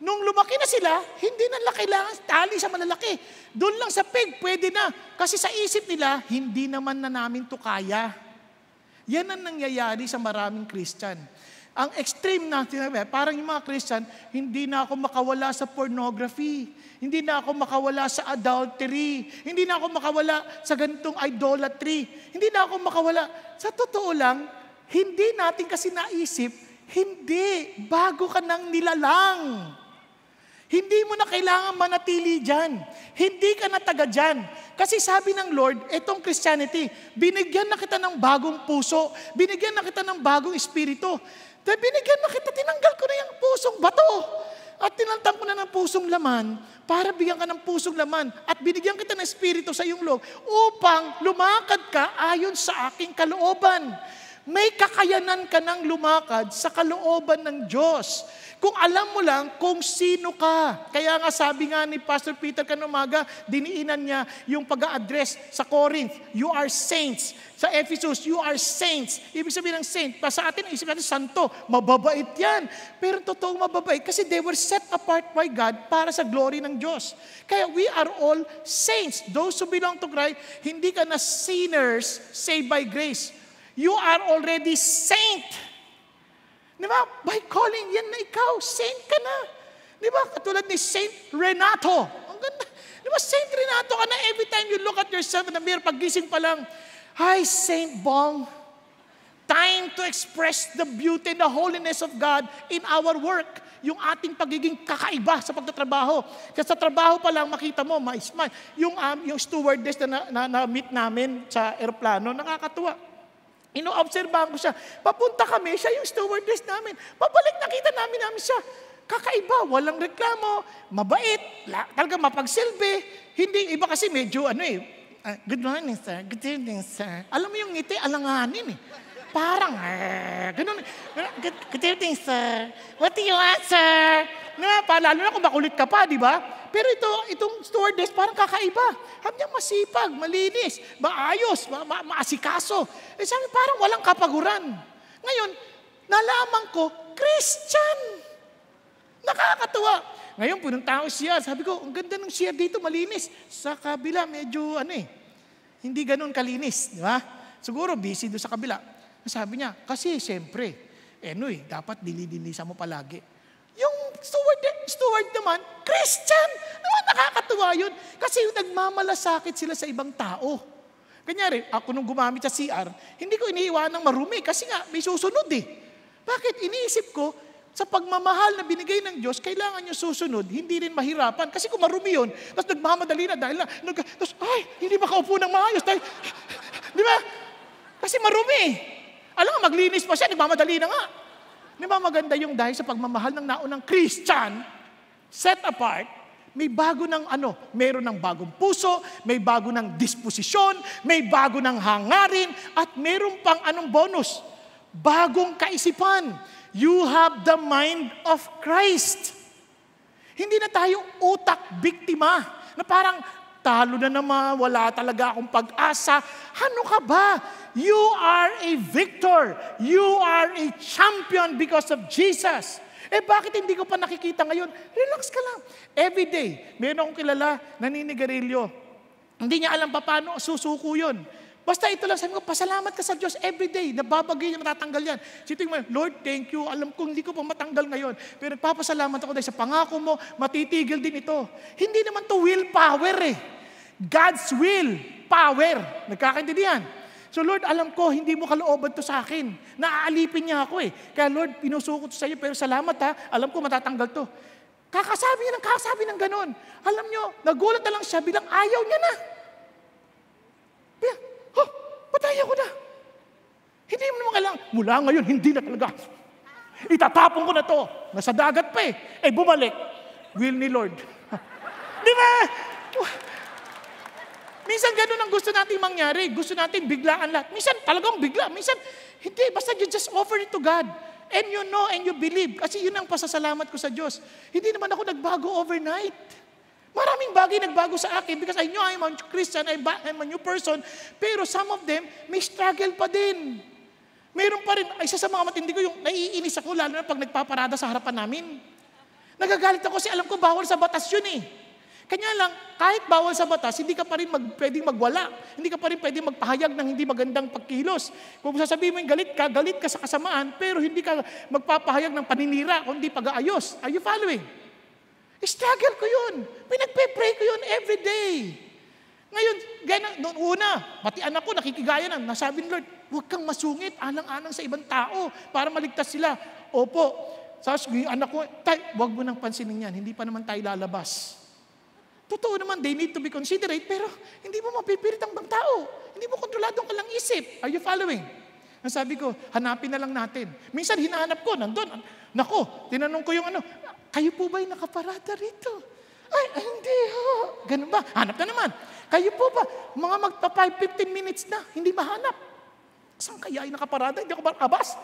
nung lumaki na sila, hindi na kailangan tali sa malalaki. Doon lang sa pig, pwede na. Kasi sa isip nila, hindi naman na namin to kaya. Yan ang nangyayari sa maraming Christian ang extreme na sinabi, parang yung mga Christian, hindi na ako makawala sa pornography, hindi na ako makawala sa adultery, hindi na ako makawala sa ganitong idolatry, hindi na ako makawala. Sa totoo lang, hindi natin kasi naisip, hindi, bago ka nang nilalang. Hindi mo na kailangan manatili dyan. Hindi ka na taga dyan. Kasi sabi ng Lord, itong Christianity, binigyan na kita ng bagong puso, binigyan na kita ng bagong espiritu. Dahil binigyan na kita, tinanggal ko na yung pusong bato. At tinaltan ko na ng pusong laman para bigyan ka ng pusong laman at binigyan kita ng espiritu sa iyong loob upang lumakad ka ayon sa aking kalooban. May kakayanan ka ng lumakad sa kalooban ng Diyos. Kung alam mo lang kung sino ka. Kaya nga sabi nga ni Pastor Peter kanumaga, diniinan niya yung pag-address sa Corinth, you are saints. Sa Ephesus, you are saints. Ibig sabihin ng saint, pa sa atin, isip natin, santo, mababait yan. Pero totoong mababait kasi they were set apart by God para sa glory ng Diyos. Kaya we are all saints. Those who belong to Christ, hindi ka na sinners saved by grace. You are already saint Di ba? By calling, yan na ikaw. Saint ka na. Di ba? Katulad ni Saint Renato. Ang ganda. Di ba? Saint Renato ka na every time you look at yourself in the mirror, pagising pa lang, Hi, Saint Bong. Time to express the beauty and the holiness of God in our work. Yung ating pagiging kakaiba sa pagtatrabaho. Kasi sa trabaho pa lang, makita mo, ma-smile. Yung, um, yung stewardess na na-meet na, na namin sa aeroplano, nakakatuwa. Inoobserbahan ko siya. Papunta kami, siya yung stewardess namin. Pabalik nakita namin namin siya. Kakaiba, walang reklamo, mabait, talaga mapagsilbi. Hindi, iba kasi medyo ano eh, uh, good morning sir, good evening sir. Alam mo yung ngiti, alanganin eh. Parang, uh, ganun. Good, good evening sir, what do you want sir? Na, palalo na kung makulit ka pa, di ba? Pero ito, itong stewardess, parang kakaiba. Sabi niya, masipag, malinis, maayos, ma- ma- maasikaso. Eh sabi, parang walang kapaguran. Ngayon, nalaman ko, Christian. Nakakatuwa. Ngayon, punong tao siya. Sabi ko, ang ganda ng siya dito, malinis. Sa kabila, medyo ano eh, hindi ganun kalinis, di ba? Siguro busy doon sa kabila. Sabi niya, kasi siyempre, eh no eh, dapat dilidinisan mo palagi. Steward, steward naman, Christian. Naman nakakatuwa yun. Kasi yung nagmamalasakit sila sa ibang tao. Kanyari, ako nung gumamit sa CR, hindi ko iniiwanang marumi kasi nga may susunod eh. Bakit? Iniisip ko, sa pagmamahal na binigay ng Diyos, kailangan nyo susunod, hindi rin mahirapan. Kasi kung marumi yun, tapos nagmamadali na dahil na, nag, tapos, ay, hindi makaupo ng maayos dahil, di ba? Kasi marumi. Eh. Alam mo, maglinis pa siya, nagmamadali na nga. Di ba maganda yung dahil sa pagmamahal ng naunang Christian, set apart, may bago ng ano, meron ng bagong puso, may bago ng disposisyon, may bago ng hangarin, at meron pang anong bonus? Bagong kaisipan. You have the mind of Christ. Hindi na tayo utak biktima na parang talo na naman, wala talaga akong pag-asa. Ano ka ba? You are a victor. You are a champion because of Jesus. Eh bakit hindi ko pa nakikita ngayon? Relax ka lang. Every day, meron akong kilala, naninigarilyo. Hindi niya alam pa paano susuko yun. Basta ito lang, sabi ko, pasalamat ka sa Diyos every day. Nababagay na matatanggal yan. Sito mo, Lord, thank you. Alam kong hindi ko pa matanggal ngayon. Pero nagpapasalamat ako dahil sa pangako mo, matitigil din ito. Hindi naman to willpower eh. God's will, power. Nagkakaintindihan? So Lord, alam ko, hindi mo kalooban to sa akin. Naaalipin niya ako eh. Kaya Lord, pinusuko to sa iyo, pero salamat ha. Alam ko, matatanggal to. Kakasabi niya ng kakasabi ng ganun. Alam niyo, nagulat na lang siya bilang ayaw niya na. Oh, patay ako na. Hindi mo naman alam. Mula ngayon, hindi na talaga. Itatapon ko na to. Nasa dagat pa eh. Eh, bumalik. Will ni Lord. Di ba? Minsan ganun ang gusto natin mangyari. Gusto natin biglaan lahat. Minsan talagang bigla. Minsan, hindi. Basta you just offer it to God. And you know and you believe. Kasi yun ang pasasalamat ko sa Diyos. Hindi naman ako nagbago overnight. Maraming bagay nagbago sa akin because I know I'm a Christian, I'm a new person. Pero some of them, may struggle pa din. Meron pa rin, isa sa mga matindi ko, yung naiinis ako lalo na pag nagpaparada sa harapan namin. Nagagalit ako kasi alam ko bawal sa batas yun eh. Kanya lang, kahit bawal sa batas, hindi ka pa rin mag, pwedeng magwala. Hindi ka pa rin pwedeng magpahayag ng hindi magandang pagkilos. Kung sasabihin mo yung galit ka, galit ka sa kasamaan, pero hindi ka magpapahayag ng paninira, kundi pag-aayos. Are you following? Struggle ko yun. Pinagpe-pray ko yun every day. Ngayon, ganang, noon una, pati anak ko nakikigaya na, nasabi ni Lord, huwag kang masungit, alang anang sa ibang tao para maligtas sila. Opo, sabi ko, anak ko, tay, huwag mo nang pansinin yan, hindi pa naman tayo lalabas. Totoo naman, they need to be considerate, pero hindi mo mapipilit ang ibang tao. Hindi mo kontrolado ang lang isip. Are you following? Ang sabi ko, hanapin na lang natin. Minsan hinahanap ko, nandun. Nako, tinanong ko yung ano, kayo po ba'y nakaparada rito? Ay, hindi ho. Ganun ba? Hanap na naman. Kayo po ba? Mga magpa 5-15 minutes na, hindi mahanap. Saan kaya ay nakaparada? Hindi ako ba? Abas?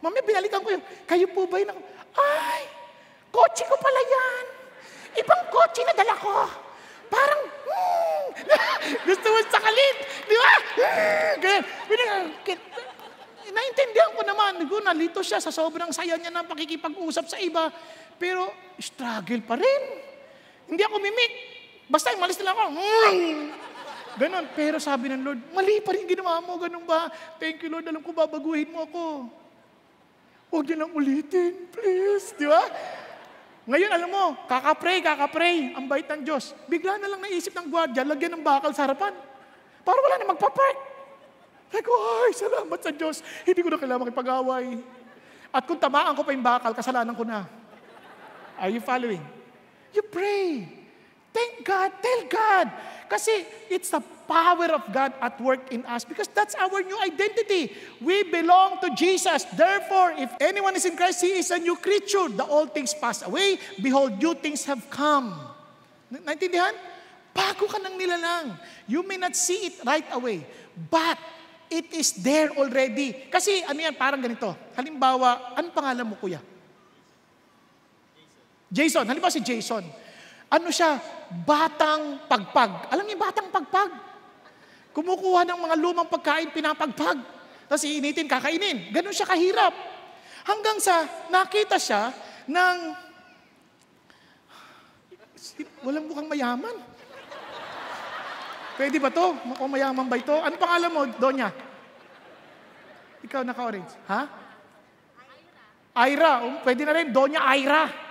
Mami, binalikan ko yun. Kayo po ba'y nak... Ay! Kotse ko pala yan. Ibang kotse na dala ko. Parang, hmm, gusto mo sakalit. Di ba? Hmm, ganyan. Naintindihan ko naman, nalito siya sa sobrang saya niya ng pakikipag-usap sa iba. Pero struggle pa rin. Hindi ako mimik. Basta malis na lang ako. Ganon. Pero sabi ng Lord, mali pa rin ginawa mo. Ganon ba? Thank you Lord, alam ko babaguhin mo ako. Huwag niyo lang ulitin, please. Di ba? Ngayon, alam mo, kakapray, kakapray. Ang bait ng Diyos. Bigla na lang naisip ng gwardiya, lagyan ng bakal sa harapan. Para wala na magpapark. Like, ay, salamat sa Diyos. Hindi ko na kailangan makipag-away. At kung tamaan ko pa yung bakal, kasalanan ko na. Are you following? You pray. Thank God. Tell God. Kasi it's the power of God at work in us because that's our new identity. We belong to Jesus. Therefore, if anyone is in Christ, he is a new creature. The old things pass away. Behold, new things have come. Naintindihan? Bago ka nang nilalang. You may not see it right away, but it is there already. Kasi ano yan, parang ganito. Halimbawa, ano pangalan mo kuya? Jason, halimbawa si Jason. Ano siya? Batang pagpag. Alam niyo batang pagpag? Kumukuha ng mga lumang pagkain, pinapagpag. Tapos iinitin, kakainin. Ganun siya kahirap. Hanggang sa nakita siya ng... Walang mukhang mayaman. Pwede ba to? Mukhang mayaman ba ito? Ano pangalan mo, Donya? Ikaw naka-orange. Ha? Ira. Ira. Um, pwede na rin, Donya Ira.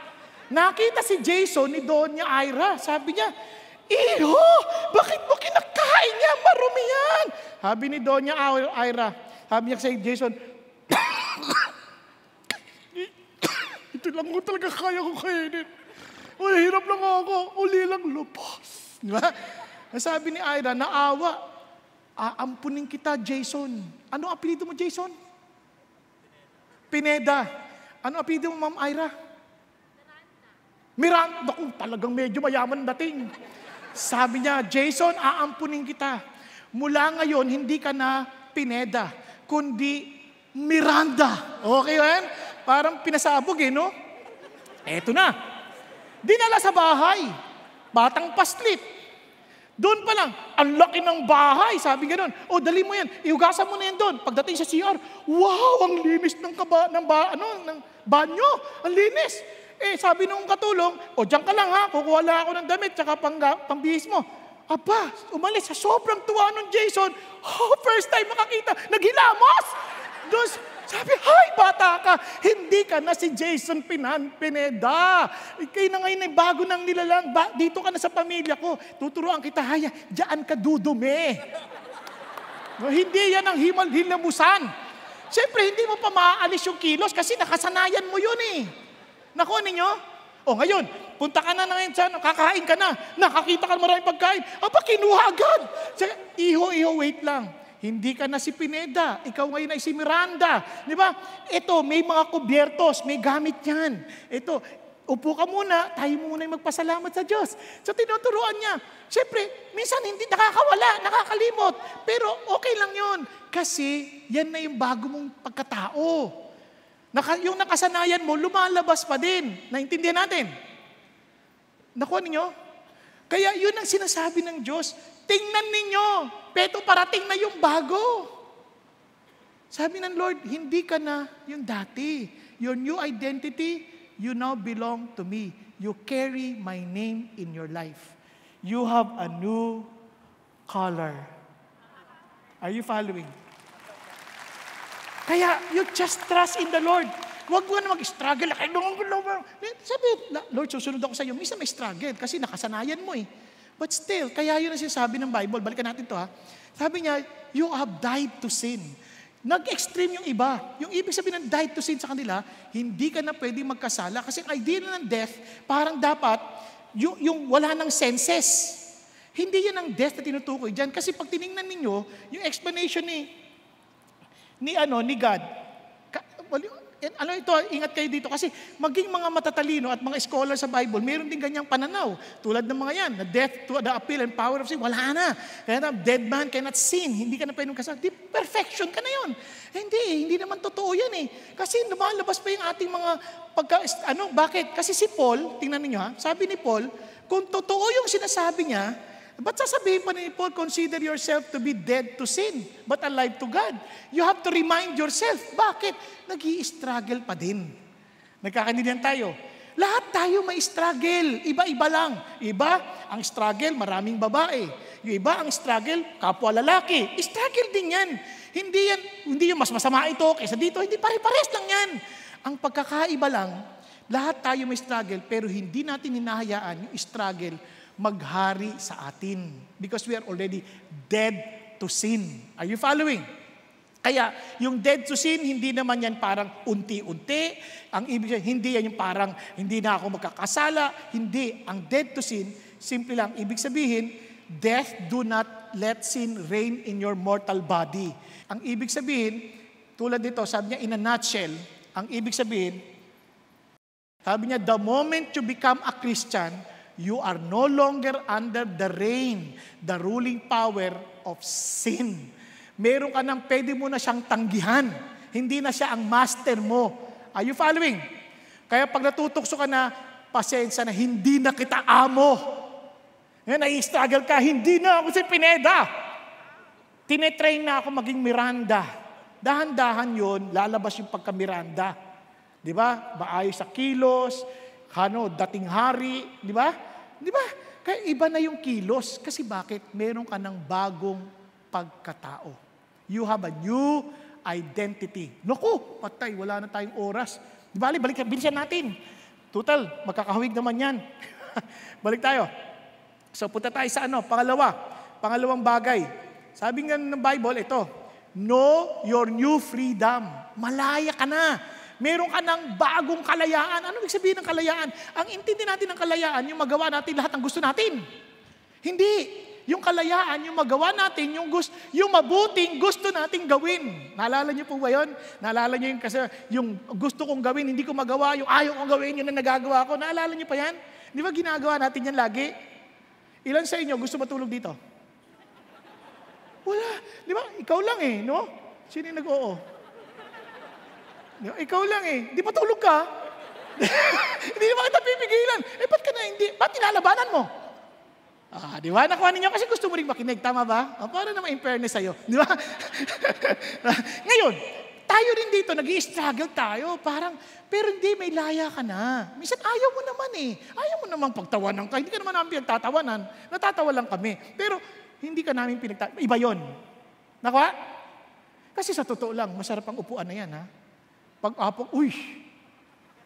Nakita si Jason ni Donya Ira. Sabi niya, Iho, bakit mo kinakain niya? Marumi yan. Sabi ni Donya Ira, sabi niya kay Jason, Ito lang ko talaga kaya ko kainin. Uy, hirap lang ako. Uli lang lupos. Di ba? Sabi ni Ira, naawa. Aampunin kita, Jason. Ano apelido mo, Jason? Pineda. Ano apelido mo, Ma'am Ira? Mira, naku, talagang medyo mayaman dating. Sabi niya, Jason, aampunin kita. Mula ngayon, hindi ka na Pineda, kundi Miranda. Okay yan? Parang pinasabog eh, no? Eto na. Dinala sa bahay. Batang paslit. Doon pa lang, ang laki ng bahay. Sabi ganun, o oh, dali mo yan, iugasan mo na yan doon. Pagdating sa CR, wow, ang linis ng, kaba, ng, ba, ano, ng banyo. Ang linis. Eh, sabi nung katulong, o dyan ka lang ha, kukuha lang ako ng damit, tsaka pang, pangbihis mo. Aba, umalis sa sobrang tuwa nung Jason. Oh, first time makakita, naghilamos! Diyos, sabi, hay, bata ka, hindi ka na si Jason Pinan Pineda. Ikay na ngayon ay bago nang nilalang, ba, dito ka na sa pamilya ko, tuturuan kita, haya, dyan ka dudumi. No, hindi yan ang himal-hilamusan. Siyempre, hindi mo pa maaalis yung kilos kasi nakasanayan mo yun eh. Naku, ano ninyo? O oh, ngayon, punta ka na na ngayon dyan, kakain ka na, nakakita ka maraming pagkain, aba kinuha agad. Tsaka, iho, iho, wait lang. Hindi ka na si Pineda, ikaw ngayon ay si Miranda. Di ba? Ito, may mga kubyertos, may gamit yan. Ito, upo ka muna, tayo muna ay magpasalamat sa Diyos. So tinuturuan niya. Siyempre, minsan hindi nakakawala, nakakalimot. Pero okay lang yon Kasi yan na yung bago mong pagkatao. Naka, yung nakasanayan mo, lumalabas pa din. Naintindihan natin? Nakuha ano ninyo? Kaya yun ang sinasabi ng Diyos. Tingnan ninyo, peto parating na yung bago. Sabi ng Lord, hindi ka na yung dati. Your new identity, you now belong to me. You carry my name in your life. You have a new color. Are you following? Kaya you just trust in the Lord. Huwag mo na mag-struggle. Eh, sabi, Lord, susunod ako sa iyo. Minsan may struggle kasi nakasanayan mo eh. But still, kaya yun ang sinasabi ng Bible. Balikan natin to ha. Sabi niya, you have died to sin. Nag-extreme yung iba. Yung ibig sabihin ng died to sin sa kanila, hindi ka na pwede magkasala. Kasi ang idea na ng death, parang dapat yung, yung wala ng senses. Hindi yan ang death na tinutukoy dyan. Kasi pag tiningnan ninyo, yung explanation ni ni ano ni God. Ka, well, ano ito, ingat kayo dito kasi maging mga matatalino at mga scholar sa Bible, meron din ganyang pananaw. Tulad ng mga yan, na death to the appeal and power of sin, wala na. Kaya na, dead man cannot sin, hindi ka na pwedeng kasal. Di, perfection ka na yun. Eh, hindi, hindi naman totoo yan eh. Kasi lumalabas pa yung ating mga pagka, ano, bakit? Kasi si Paul, tingnan niyo ha, sabi ni Paul, kung totoo yung sinasabi niya, But sasabihin pa ni Paul, consider yourself to be dead to sin, but alive to God. You have to remind yourself, bakit? nag struggle pa din. Nagkakanindihan tayo. Lahat tayo may struggle. Iba-iba lang. Iba, ang struggle, maraming babae. Yung iba, ang struggle, kapwa lalaki. Struggle din yan. Hindi yan, hindi yung mas masama ito kaysa dito. Hindi, pare-pares lang yan. Ang pagkakaiba lang, lahat tayo may struggle, pero hindi natin hinahayaan yung struggle maghari sa atin. Because we are already dead to sin. Are you following? Kaya yung dead to sin, hindi naman yan parang unti-unti. Ang ibig sabihin, hindi yan yung parang hindi na ako magkakasala. Hindi. Ang dead to sin, simple lang. Ibig sabihin, death do not let sin reign in your mortal body. Ang ibig sabihin, tulad dito, sabi niya in a nutshell, ang ibig sabihin, sabi niya, the moment you become a Christian, you are no longer under the reign, the ruling power of sin. Meron ka nang pwede mo na siyang tanggihan. Hindi na siya ang master mo. Are you following? Kaya pag natutokso ka na, pasensya na, hindi na kita amo. Ngayon, nai-struggle ka, hindi na ako si Pineda. Tinetrain na ako maging Miranda. Dahan-dahan yon lalabas yung pagka-Miranda. Di ba? Maayos sa kilos, ano, dating hari, di ba? Di ba? Kaya iba na yung kilos. Kasi bakit? Meron ka ng bagong pagkatao. You have a new identity. Naku, patay, wala na tayong oras. Di ba? Balik, bilisan natin. Total, magkakahuwig naman yan. Balik tayo. So punta tayo sa ano? Pangalawa. Pangalawang bagay. Sabi nga ng Bible, ito. Know your new freedom. Malaya ka na Meron ka ng bagong kalayaan. Ano ibig sabihin ng kalayaan? Ang intindi natin ng kalayaan, yung magawa natin lahat ng gusto natin. Hindi. Yung kalayaan, yung magawa natin, yung, gusto, yung mabuting gusto nating gawin. Naalala niyo po ba yun? Naalala niyo yung kasi yung gusto kong gawin, hindi ko magawa, yung ayaw kong gawin, yun na nagagawa ko. Naalala niyo pa yan? Di ba ginagawa natin yan lagi? Ilan sa inyo gusto matulog dito? Wala. Di ba? Ikaw lang eh, no? Sino yung nag-oo? No, Ikaw lang eh. Di pa tulog ka. hindi naman kita pipigilan. Eh, ba't ka na hindi? Ba't tinalabanan mo? Ah, di ba? Nakuha ninyo kasi gusto mo rin makinig. Tama ba? O, para naman in fairness sa'yo. Di ba? Ngayon, tayo rin dito, nag struggle tayo. Parang, pero hindi, may laya ka na. Minsan ayaw mo naman eh. Ayaw mo namang pagtawanan ka. Hindi ka naman namin pinagtatawanan. Natatawa lang kami. Pero, hindi ka namin pinagtatawanan. Iba yon. Nakuha? Kasi sa totoo lang, masarap ang upuan na yan, ha? Pag-apok, uy,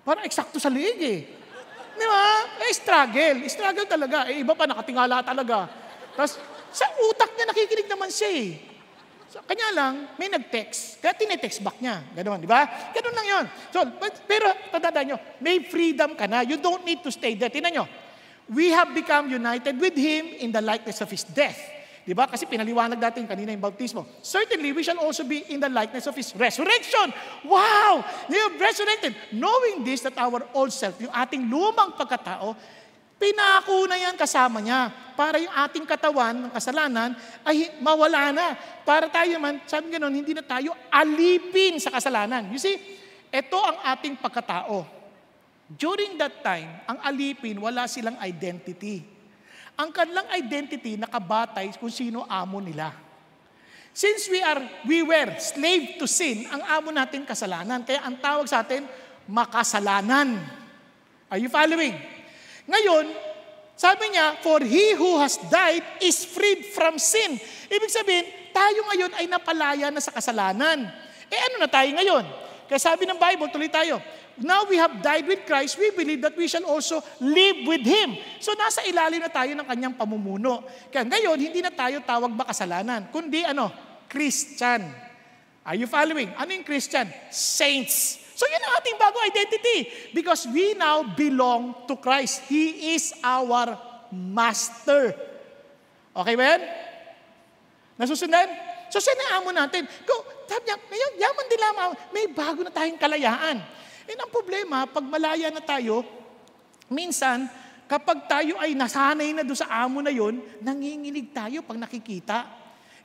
para eksakto sa leeg eh. Di ba? Eh, struggle. Struggle talaga. Eh, iba pa, nakatingala talaga. Tapos, sa utak niya, nakikinig naman siya eh. So, kanya lang, may nag-text. Kaya tinetext back niya. Ganun, di ba? Ganun lang yun. So, but, pero, tatanda nyo, may freedom ka na. You don't need to stay there. Tinan nyo, we have become united with Him in the likeness of His death Di ba? Kasi pinaliwanag natin kanina yung bautismo. Certainly, we shall also be in the likeness of His resurrection. Wow! You resurrected. Knowing this, that our old self, yung ating lumang pagkatao, Pinako na yan kasama niya para yung ating katawan, ng kasalanan, ay mawala na. Para tayo man, sabi ganun, hindi na tayo alipin sa kasalanan. You see, ito ang ating pagkatao. During that time, ang alipin, wala silang identity ang kanilang identity nakabatay kung sino amo nila. Since we are, we were slave to sin, ang amo natin kasalanan. Kaya ang tawag sa atin, makasalanan. Are you following? Ngayon, sabi niya, for he who has died is freed from sin. Ibig sabihin, tayo ngayon ay napalaya na sa kasalanan. Eh ano na tayo ngayon? Kaya sabi ng Bible, tuloy tayo, now we have died with Christ, we believe that we shall also live with Him. So nasa ilalim na tayo ng kanyang pamumuno. Kaya ngayon, hindi na tayo tawag makasalanan, kundi ano, Christian. Are you following? Ano yung Christian? Saints. So yun ang ating bagong identity. Because we now belong to Christ. He is our master. Okay ba yan? Nasusundan? So sinayaan natin. Go, sabi niya, ngayon, yaman din lamang, may bago na tayong kalayaan. Eh, ang problema, pag malaya na tayo, minsan, kapag tayo ay nasanay na doon sa amo na yon, nanginginig tayo pag nakikita.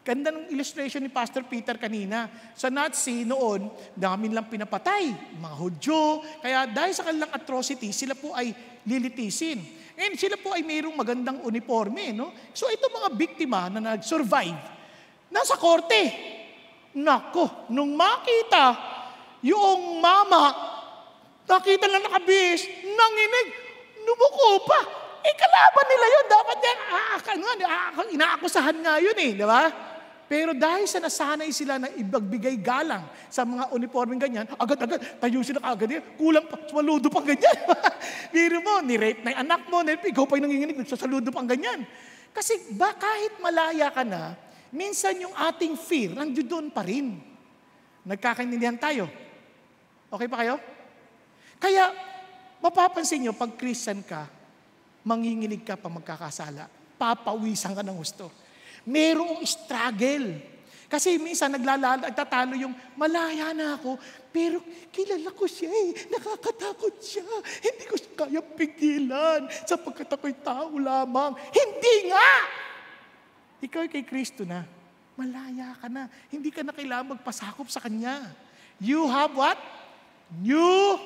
Ganda ng illustration ni Pastor Peter kanina. Sa Nazi noon, namin lang pinapatay, mga Hudyo. Kaya dahil sa kanilang atrocity, sila po ay lilitisin. And sila po ay mayroong magandang uniforme. No? So itong mga biktima na nag-survive, nasa korte. Nako, nung makita yung mama Nakita na nakabis, nanginig, nubuko pa. Eh, kalaban nila yun. Dapat yan, nga. aaka, ano, inaakusahan nga yun eh, di ba? Pero dahil sa nasanay sila na ibagbigay galang sa mga uniforming ganyan, agad-agad, tayo sila agad yan. Kulang pa, saludo pang ganyan. Biro mo, ni-rape na yung anak mo, ni ikaw pa yung nanginginig, saludo pang ganyan. Kasi ba, kahit malaya ka na, minsan yung ating fear, nandiyo doon pa rin. Nagkakaintindihan tayo. Okay pa kayo? Kaya, mapapansin nyo, pag Christian ka, manginginig ka pa magkakasala. Papawisan ka ng gusto. Merong struggle. Kasi minsan naglalala, nagtatalo yung, malaya na ako, pero kilala ko siya eh, nakakatakot siya. Hindi ko siya kaya pigilan sapagkat ako'y tao lamang. Hindi nga! Ikaw kay Kristo na, malaya ka na. Hindi ka na kailangan magpasakop sa Kanya. You have what? New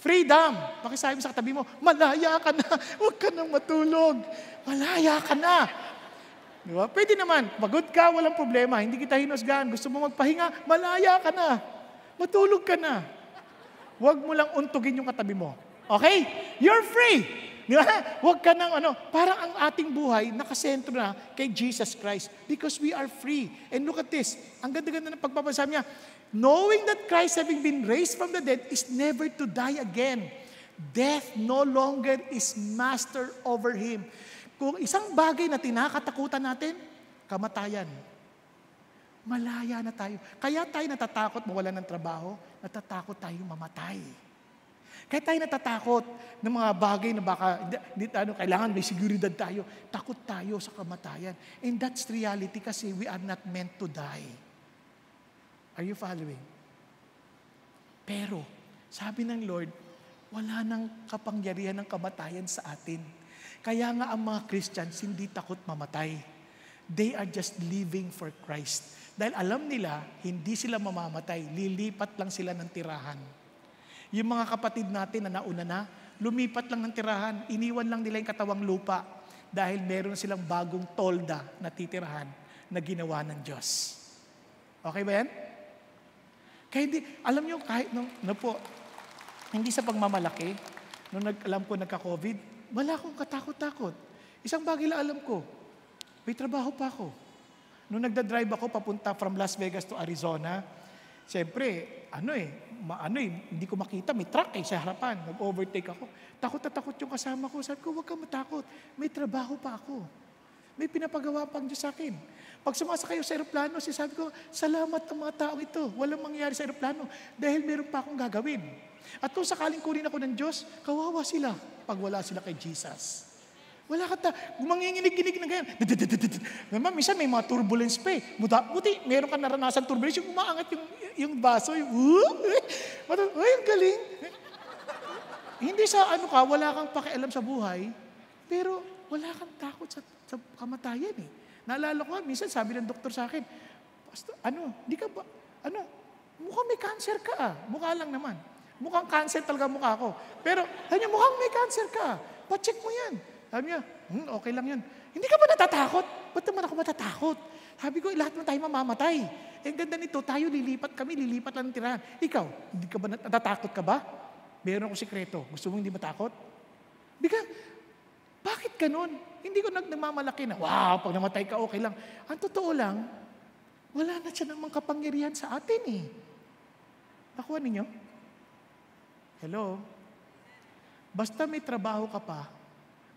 Freedom! Pakisabi sa katabi mo, malaya ka na, huwag ka nang matulog. Malaya ka na. Di ba? Pwede naman, pagod ka, walang problema, hindi kita hinusgahan. gusto mo magpahinga, malaya ka na. Matulog ka na. Huwag mo lang untugin yung katabi mo. Okay? You're free! Di ba? Huwag ka nang ano. Parang ang ating buhay, nakasentro na kay Jesus Christ because we are free. And look at this. Ang ganda-ganda ng pagbabansabi niya knowing that Christ having been raised from the dead is never to die again. Death no longer is master over him. Kung isang bagay na tinakatakutan natin, kamatayan. Malaya na tayo. Kaya tayo natatakot mawala ng trabaho, natatakot tayo mamatay. Kaya tayo natatakot ng mga bagay na baka, di, ano, kailangan may seguridad tayo. Takot tayo sa kamatayan. And that's reality kasi we are not meant to die. Are you following? Pero, sabi ng Lord, wala nang kapangyarihan ng kamatayan sa atin. Kaya nga ang mga Christians hindi takot mamatay. They are just living for Christ. Dahil alam nila, hindi sila mamamatay. Lilipat lang sila ng tirahan. Yung mga kapatid natin na nauna na, lumipat lang ng tirahan. Iniwan lang nila yung katawang lupa dahil meron silang bagong tolda na titirahan na ginawa ng Diyos. Okay ba yan? Kahit hindi, alam nyo, kahit nung, no, no po, hindi sa pagmamalaki, nung nag, alam ko nagka-COVID, wala akong katakot-takot. Isang bagay lang alam ko, may trabaho pa ako. Nung nagda-drive ako papunta from Las Vegas to Arizona, siyempre, ano eh, ma, ano eh, hindi ko makita, may truck eh sa harapan, nag-overtake ako. Takot na takot yung kasama ko. Sabi ko, huwag kang matakot, may trabaho pa ako. May pinapagawa pang Diyos sa akin. Pag sumasakay sa aeroplano, sinasabi ko, salamat ang mga tao ito. Walang mangyayari sa aeroplano dahil meron pa akong gagawin. At kung sakaling kunin ako ng Diyos, kawawa sila pag wala sila kay Jesus. Wala ka ta. Manginginig-ginig na ganyan. Naman, minsan may mga turbulence pa eh. Buta, buti, meron ka naranasan turbulence. Yung umaangat yung, yung baso, yung, uh, ay, ang galing. Hindi sa ano ka, wala kang pakialam sa buhay, pero wala kang takot sa, sa kamatayan eh. Naalala ko minsan sabi ng doktor sa akin, Pastor, ano, di ka ba, ano, mukhang may cancer ka ah. Mukha lang naman. Mukhang cancer talaga mukha ko. Pero, sabi niya, mukhang may cancer ka ah. Pacheck mo yan. Sabi niya, hmm, okay lang yan. Hindi ka ba natatakot? Ba't naman ako matatakot? Sabi ko, lahat naman tayo mamamatay. Eh, ang ganda nito, tayo lilipat kami, lilipat lang ng tirahan. Ikaw, hindi ka ba natatakot ka ba? Meron akong sikreto. Gusto mo hindi matakot? Bigla, bakit ganun? Hindi ko nagmamalaki na, wow, pag namatay ka, okay lang. Ang totoo lang, wala na siya namang kapangyarihan sa atin eh. Nakuha ninyo? Hello? Basta may trabaho ka pa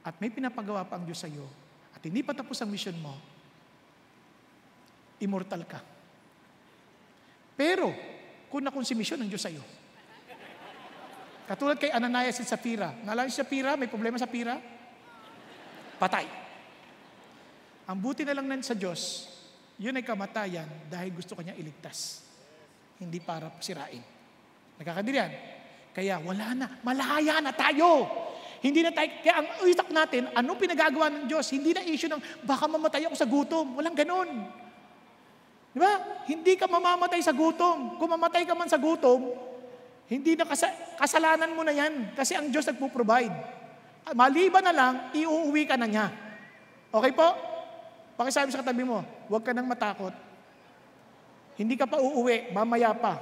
at may pinapagawa pa ang Diyos sa iyo at hindi pa tapos ang mission mo, immortal ka. Pero, kung si ng Diyos sa iyo. Katulad kay Ananias at Sapphira. Nalala si Sapphira, may problema sa Sapphira? patay. Ang buti na lang nan sa Diyos, yun ay kamatayan dahil gusto kanya iligtas. Hindi para sirain. Nagkakadirian? Kaya wala na, malaya na tayo. Hindi na tayo, kaya ang itak natin, ano pinagagawa ng Diyos? Hindi na issue ng baka mamatay ako sa gutom. Walang ganun. Di ba? Hindi ka mamamatay sa gutom. Kung mamatay ka man sa gutom, hindi na kasalanan mo na yan kasi ang Diyos nagpo-provide maliban na lang, iuuwi ka na niya. Okay po? Pakisabi sa katabi mo, huwag ka nang matakot. Hindi ka pa uuwi, mamaya pa.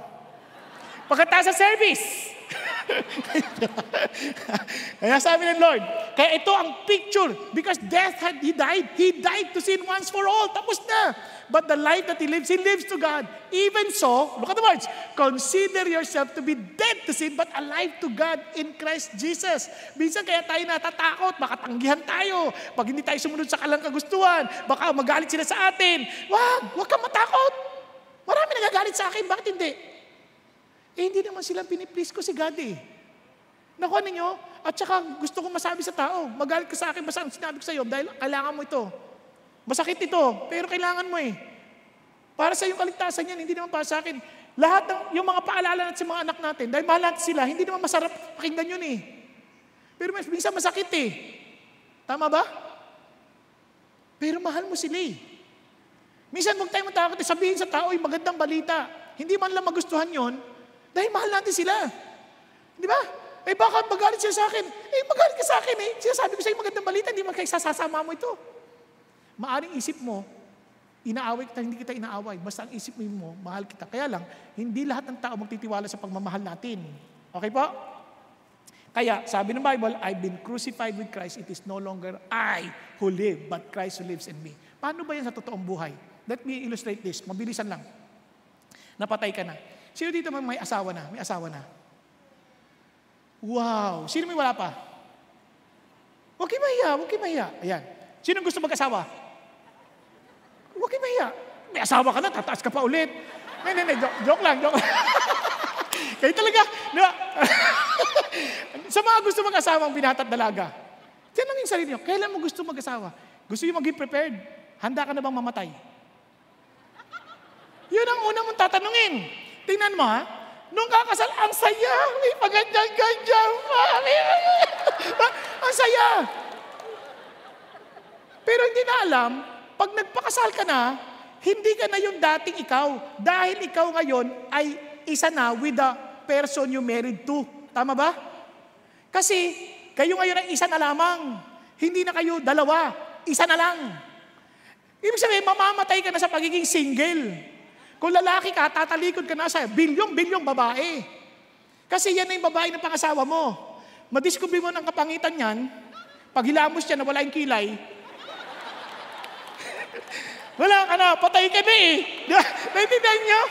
Pagkatapos sa service, Kaya sabi ng Lord, kaya ito ang picture because death had he died. He died to sin once for all. Tapos na. But the life that he lives, he lives to God. Even so, look at the words, consider yourself to be dead to sin but alive to God in Christ Jesus. Minsan kaya tayo natatakot, baka tanggihan tayo. Pag hindi tayo sumunod sa kalang kagustuhan, baka magalit sila sa atin. Wag, wag kang matakot. Marami nagagalit sa akin, bakit hindi? Eh, hindi naman sila piniplease ko si God eh. Nakuha ano ninyo? At saka gusto kong masabi sa tao, magalit ka sa akin basta ang sinabi ko sa iyo dahil kailangan mo ito. Masakit ito, pero kailangan mo eh. Para sa iyong kaligtasan yan, hindi naman para sa akin. Lahat ng, yung mga paalala natin sa mga anak natin, dahil mahal natin sila, hindi naman masarap pakinggan yun eh. Pero mas, minsan masakit eh. Tama ba? Pero mahal mo sila eh. Minsan huwag tayo matakot eh. Sabihin sa tao, magandang balita. Hindi man lang magustuhan yon, dahil mahal natin sila. Di ba? Eh baka magalit siya sa akin. Eh magalit ka sa akin eh. Sinasabi ko sa'yo magandang balita, hindi man kayo sasasama mo ito. Maaring isip mo, inaaway kita, hindi kita inaaway. Basta ang isip mo, mo mahal kita. Kaya lang, hindi lahat ng tao magtitiwala sa pagmamahal natin. Okay po? Kaya, sabi ng Bible, I've been crucified with Christ. It is no longer I who live, but Christ who lives in me. Paano ba yan sa totoong buhay? Let me illustrate this. Mabilisan lang. Napatay ka na. Sino dito may asawa na? May asawa na? Wow! Sino may wala pa? Huwag kayo mahiya, huwag kayo mahiya. Ayan. Sino gusto mag-asawa? Huwag kayo mahiya. May asawa ka na, tataas ka pa ulit. Nay, nay, joke, joke lang, joke. kayo talaga, no? Sa mga gusto mag asawa ang binata at dalaga, tinanong yung sarili niyo. kailan mo gusto mag-asawa? Gusto yung maging prepared? Handa ka na bang mamatay? Yun ang una mong tatanungin. Tingnan mo ha. Nung kakasal, ang saya. May paganyan ganda pa. ang saya. Pero hindi na alam, pag nagpakasal ka na, hindi ka na yung dating ikaw. Dahil ikaw ngayon ay isa na with the person you married to. Tama ba? Kasi kayo ngayon ay isa na lamang. Hindi na kayo dalawa. Isa na lang. Ibig sabihin, mamamatay ka na sa pagiging single. Kung lalaki ka, tatalikod ka na sa bilyong-bilyong babae. Kasi yan na yung babae ng pangasawa mo. Madiskubi mo ng kapangitan yan, pag hilamos niya na wala yung kilay, wala ka ano, na, patay ka na eh. Naintindihan niyo?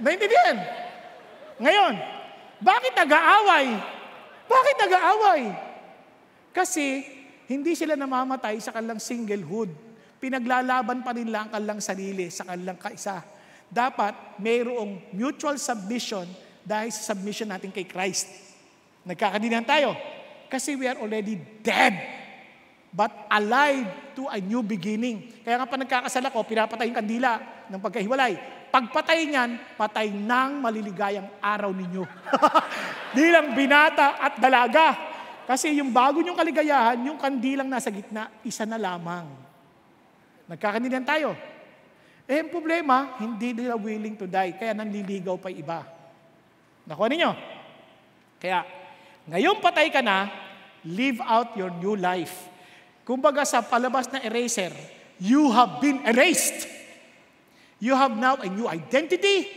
Naintindihan? Ngayon, bakit nag-aaway? Bakit nag-aaway? Kasi hindi sila namamatay sa kanilang singlehood. Pinaglalaban pa rin lang kanilang sarili sa kanilang kaisa. Dapat mayroong mutual submission dahil sa submission natin kay Christ. Nagkakadinahan tayo kasi we are already dead but alive to a new beginning. Kaya nga pa nagkakasala ko, pinapatay yung kandila ng pagkahiwalay. Pagpatay niyan, patay ng maliligayang araw ninyo. Bilang binata at dalaga. Kasi yung bago niyong kaligayahan, yung kandilang nasa gitna, isa na lamang. Nagkakanindihan tayo. Eh, ang problema, hindi nila willing to die, kaya nanliligaw pa iba. Nakuha ninyo? Kaya, ngayon patay ka na, live out your new life. Kumbaga sa palabas na eraser, you have been erased. You have now a new identity.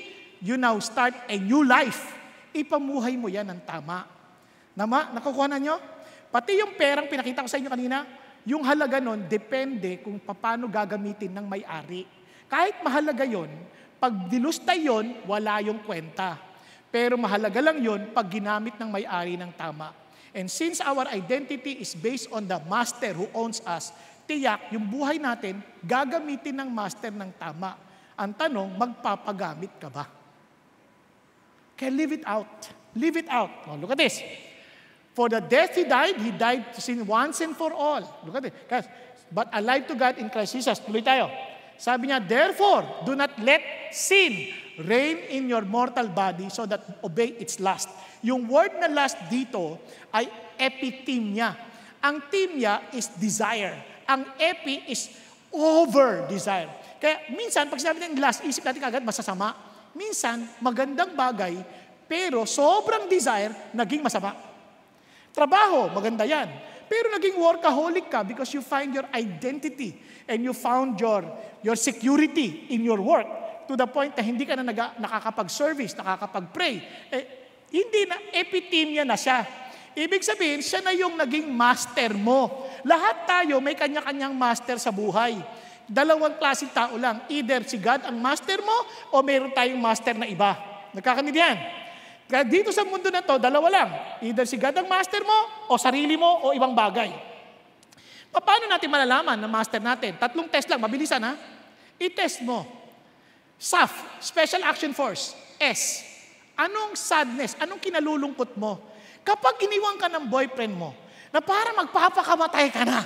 You now start a new life. Ipamuhay mo yan ng tama. Nama, nakukuha na nyo? Pati yung perang pinakita ko sa inyo kanina, yung halaga nun, depende kung paano gagamitin ng may-ari. Kahit mahalaga yon, pag dilusta yon, wala yung kwenta. Pero mahalaga lang yon pag ginamit ng may-ari ng tama. And since our identity is based on the master who owns us, tiyak yung buhay natin, gagamitin ng master ng tama. Ang tanong, magpapagamit ka ba? Can live it out. Live it out. Oh, look at this. For the death he died, he died to sin once and for all. Look at it. Guys, but alive to God in Christ Jesus. Tuloy tayo. Sabi niya, therefore, do not let sin reign in your mortal body so that obey its lust. Yung word na lust dito ay epitimia. Ang timia is desire. Ang epi is over desire. Kaya minsan, pag sinabi ng lust, isip natin agad masasama. Minsan, magandang bagay, pero sobrang desire, naging masama. Trabaho, maganda yan. Pero naging workaholic ka because you find your identity and you found your, your security in your work to the point na hindi ka na naga, nakakapag-service, nakakapag-pray. Eh, hindi na, epitemia na siya. Ibig sabihin, siya na yung naging master mo. Lahat tayo may kanya-kanyang master sa buhay. Dalawang klaseng tao lang. Either si God ang master mo o mayroon tayong master na iba. yan. Kaya dito sa mundo na to, dalawa lang. Either si God ang master mo, o sarili mo, o ibang bagay. Paano natin malalaman na master natin? Tatlong test lang, mabilisan ha. I-test mo. SAF, Special Action Force. S, anong sadness, anong kinalulungkot mo? Kapag iniwan ka ng boyfriend mo, na para magpapakamatay ka na,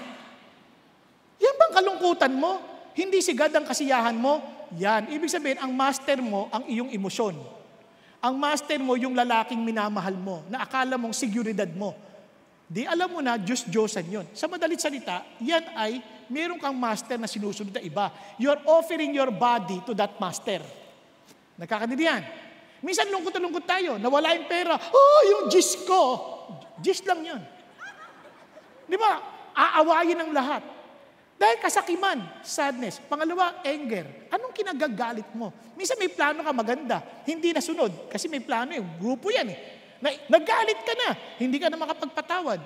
yan bang kalungkutan mo? Hindi si God ang kasiyahan mo? Yan. Ibig sabihin, ang master mo ang iyong emosyon. Ang master mo, yung lalaking minamahal mo, na akala mong seguridad mo. Di alam mo na, Diyos-Diyosan yun. Sa madalit salita, yan ay meron kang master na sinusunod na iba. You're offering your body to that master. Nagkakanili yan. Minsan lungkot lungkot tayo, nawala yung pera. Oh, yung Diyos ko! Diyos lang yun. Di ba? Aawayin ng lahat. Dahil kasakiman, sadness. Pangalawa, anger. Anong kinagagalit mo? Minsan may plano ka maganda, hindi nasunod. Kasi may plano eh, grupo yan eh. Na, nagalit ka na, hindi ka na makapagpatawad.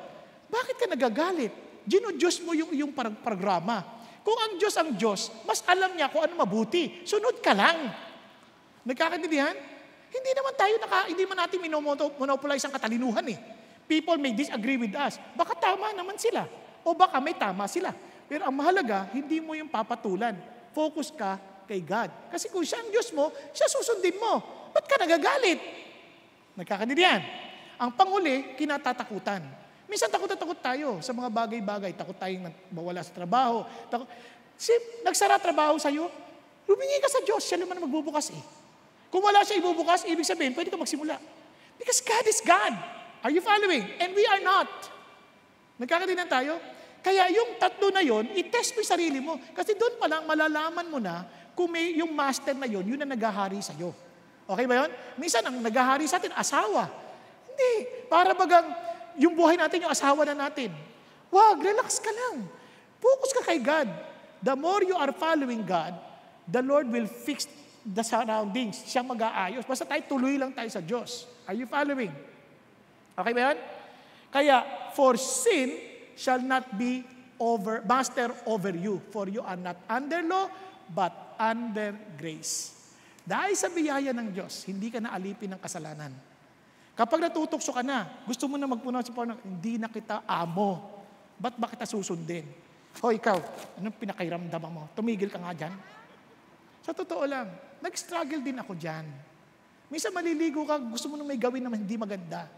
Bakit ka nagagalit? Ginudyos mo yung iyong parang programa. Kung ang Diyos ang Diyos, mas alam niya kung ano mabuti. Sunod ka lang. Nagkakaintindihan? Hindi naman tayo, naka, hindi man natin monopolize ang katalinuhan eh. People may disagree with us. Baka tama naman sila. O baka may tama sila. Pero ang mahalaga, hindi mo yung papatulan. Focus ka kay God. Kasi kung siya ang Diyos mo, siya susundin mo. Ba't ka nagagalit? Nagkakadilian. Ang panguli, kinatatakutan. Minsan takot-takot tayo sa mga bagay-bagay. Takot tayong mawala sa trabaho. Takot... Si, nagsara trabaho sa'yo, lumingi ka sa Diyos. Siya naman magbubukas eh. Kung wala siya ibubukas, ibig sabihin, pwede ka magsimula. Because God is God. Are you following? And we are not. Nagkakadinan tayo? Kaya yung tatlo na yon, itest mo yung sarili mo. Kasi doon pa lang, malalaman mo na kung may yung master na yon, yun ang naghahari sa'yo. Okay ba yon? Minsan, ang naghahari sa atin, asawa. Hindi. Para bagang yung buhay natin, yung asawa na natin. Wag, relax ka lang. Focus ka kay God. The more you are following God, the Lord will fix the surroundings. Siya mag-aayos. Basta tayo tuloy lang tayo sa Diyos. Are you following? Okay ba yan? Kaya, for sin, shall not be over master over you, for you are not under law, but under grace. Dahil sa biyaya ng Diyos, hindi ka na alipin ng kasalanan. Kapag natutokso ka na, gusto mo na magpunaw sa Panginoon, hindi na kita amo. Ba't ba kita susundin? O ikaw, anong pinakairamdam mo? Tumigil ka nga dyan. Sa totoo lang, nag-struggle din ako dyan. Minsan maliligo ka, gusto mo nang may gawin na hindi maganda.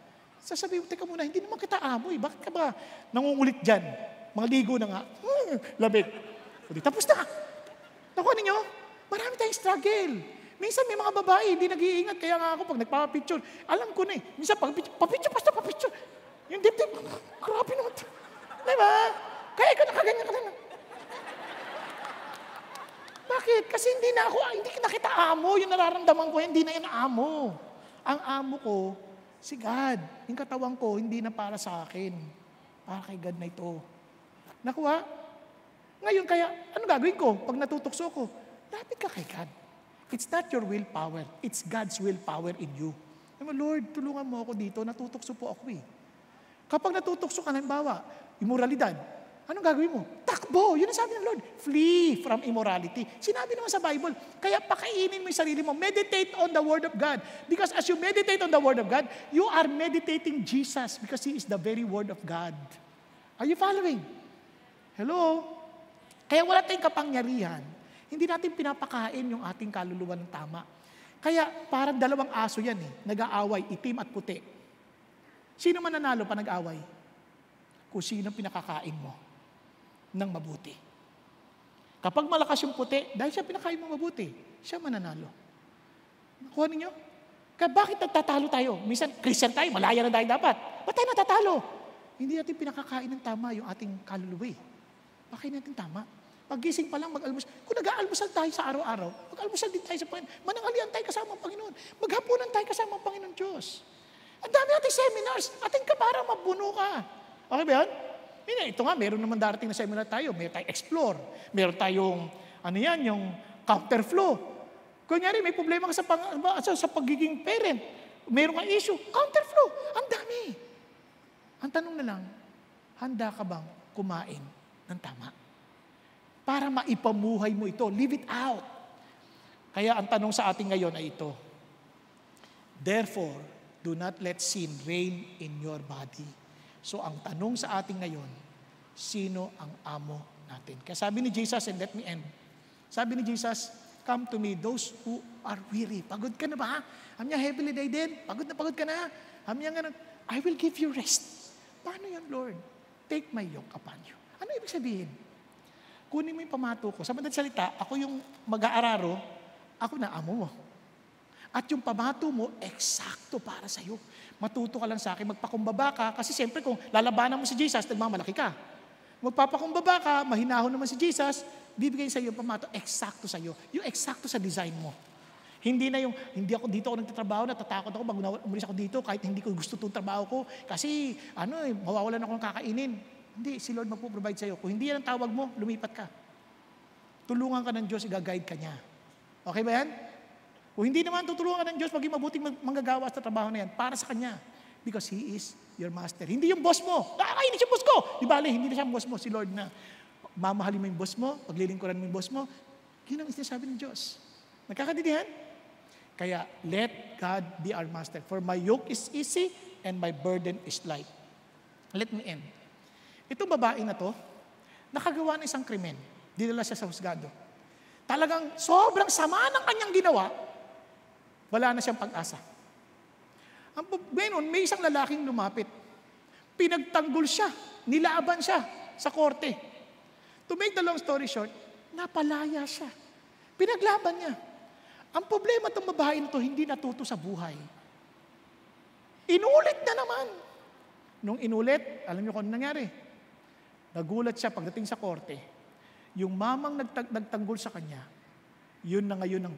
Sasabihin, teka muna, hindi naman kita amoy. Bakit ka ba nangungulit dyan? Maligo na nga. Hmm, labig. O di, tapos na. Nakuha ano ninyo, marami tayong struggle. Minsan may mga babae, hindi nag-iingat. Kaya nga ako, pag nagpapapicture, alam ko na eh. Minsan, pag papicture, basta papicture. Yung dibdib, grabe naman. Diba? Kaya ka nakaganyan ka na. Bakit? Kasi hindi na ako, hindi na kita amo. Yung nararamdaman ko, hindi na yun amo. Ang amo ko, Si God, yung katawan ko, hindi na para sa akin. Para kay God na ito. Nakuha? Ngayon kaya, ano gagawin ko pag natutokso ko? Lapit ka kay God. It's not your willpower. It's God's willpower in you. Sabi Lord, tulungan mo ako dito. Natutokso po ako eh. Kapag natutokso ka, halimbawa, immoralidad, anong gagawin mo? Takbo. Yun ang sabi ng Lord. Flee from immorality. Sinabi naman sa Bible, kaya pakainin mo yung sarili mo. Meditate on the Word of God. Because as you meditate on the Word of God, you are meditating Jesus because He is the very Word of God. Are you following? Hello? Kaya wala tayong kapangyarihan. Hindi natin pinapakain yung ating kaluluwa ng tama. Kaya parang dalawang aso yan eh, nag-aaway, itim at puti. Sino man nanalo pa nag-aaway? Kung sino pinakakain mo ng mabuti. Kapag malakas yung puti, dahil siya pinakain mo mabuti, siya mananalo. Nakuha ninyo? Kaya bakit nagtatalo tayo? Minsan, Christian tayo, malaya na tayo dapat. Ba't tayo natatalo? Hindi natin pinakakain ng tama yung ating kaluluwa. Eh. Bakit natin tama? Pagising pa lang mag-almusal. Kung nag almusal tayo sa araw-araw, mag-almusal din tayo sa Panginoon. Manangalian tayo kasama ang Panginoon. Maghapunan tayo kasama ang Panginoon Diyos. Ang dami nating seminars. Ating kabara, mabuno ka. Okay ba yan? Mira, ito nga, meron naman darating na seminar tayo. Meron tayong explore. Meron tayong, ano yan, yung counterflow. Kunyari, may problema ka sa, pang, sa, sa pagiging parent. Meron kang issue. Counterflow. Ang dami. Ang tanong na lang, handa ka bang kumain ng tama? Para maipamuhay mo ito. Leave it out. Kaya ang tanong sa atin ngayon ay ito. Therefore, do not let sin reign in your body So ang tanong sa atin ngayon, sino ang amo natin? Kaya sabi ni Jesus, and let me end, sabi ni Jesus, come to me those who are weary. Pagod ka na ba? Amya heavily laden. Pagod na pagod ka na. Amya nga, I will give you rest. Paano yan, Lord? Take my yoke upon you. Ano ibig sabihin? Kunin mo yung pamato ko. Sa bandang salita, ako yung mag-aararo, ako na amo mo. At yung pamato mo, eksakto para sa iyo. Matuto ka lang sa akin, magpakumbaba ka. Kasi siyempre kung lalabanan mo si Jesus, nagmamalaki ka. Magpapakumbaba ka, mahinahon naman si Jesus, bibigay sa iyo yung pamato, eksakto sa iyo. Yung eksakto sa design mo. Hindi na yung, hindi ako dito ako nagtatrabaho, natatakot ako, bago umalis ako dito, kahit hindi ko gusto itong trabaho ko, kasi, ano, eh, mawawalan ako ng kakainin. Hindi, si Lord magpo-provide sa iyo. Kung hindi yan ang tawag mo, lumipat ka. Tulungan ka ng Diyos, i-guide ka niya. Okay ba yan? O hindi naman tutulungan ng Diyos, maging mabuting manggagawa sa trabaho na yan para sa Kanya. Because He is your master. Hindi yung boss mo. Ah, hindi siya boss ko. Di bale, hindi na siya boss mo. Si Lord na. Mamahalin mo yung boss mo, paglilingkuran mo yung boss mo. Yun ang sinasabi ng Diyos. Nagkakadidihan? Kaya, let God be our master. For my yoke is easy and my burden is light. Let me end. Itong babae na to, nakagawa ng isang krimen. Dinala siya sa husgado. Talagang sobrang sama ng kanyang ginawa, wala na siyang pag-asa. Ang ngayon, may isang lalaking lumapit. Pinagtanggol siya. Nilaban siya sa korte. To make the long story short, napalaya siya. Pinaglaban niya. Ang problema ng babae nito, hindi natuto sa buhay. Inulit na naman. Nung inulit, alam niyo kung ano nangyari. Nagulat siya pagdating sa korte. Yung mamang nagtag- nagtanggol sa kanya, yun na ngayon ang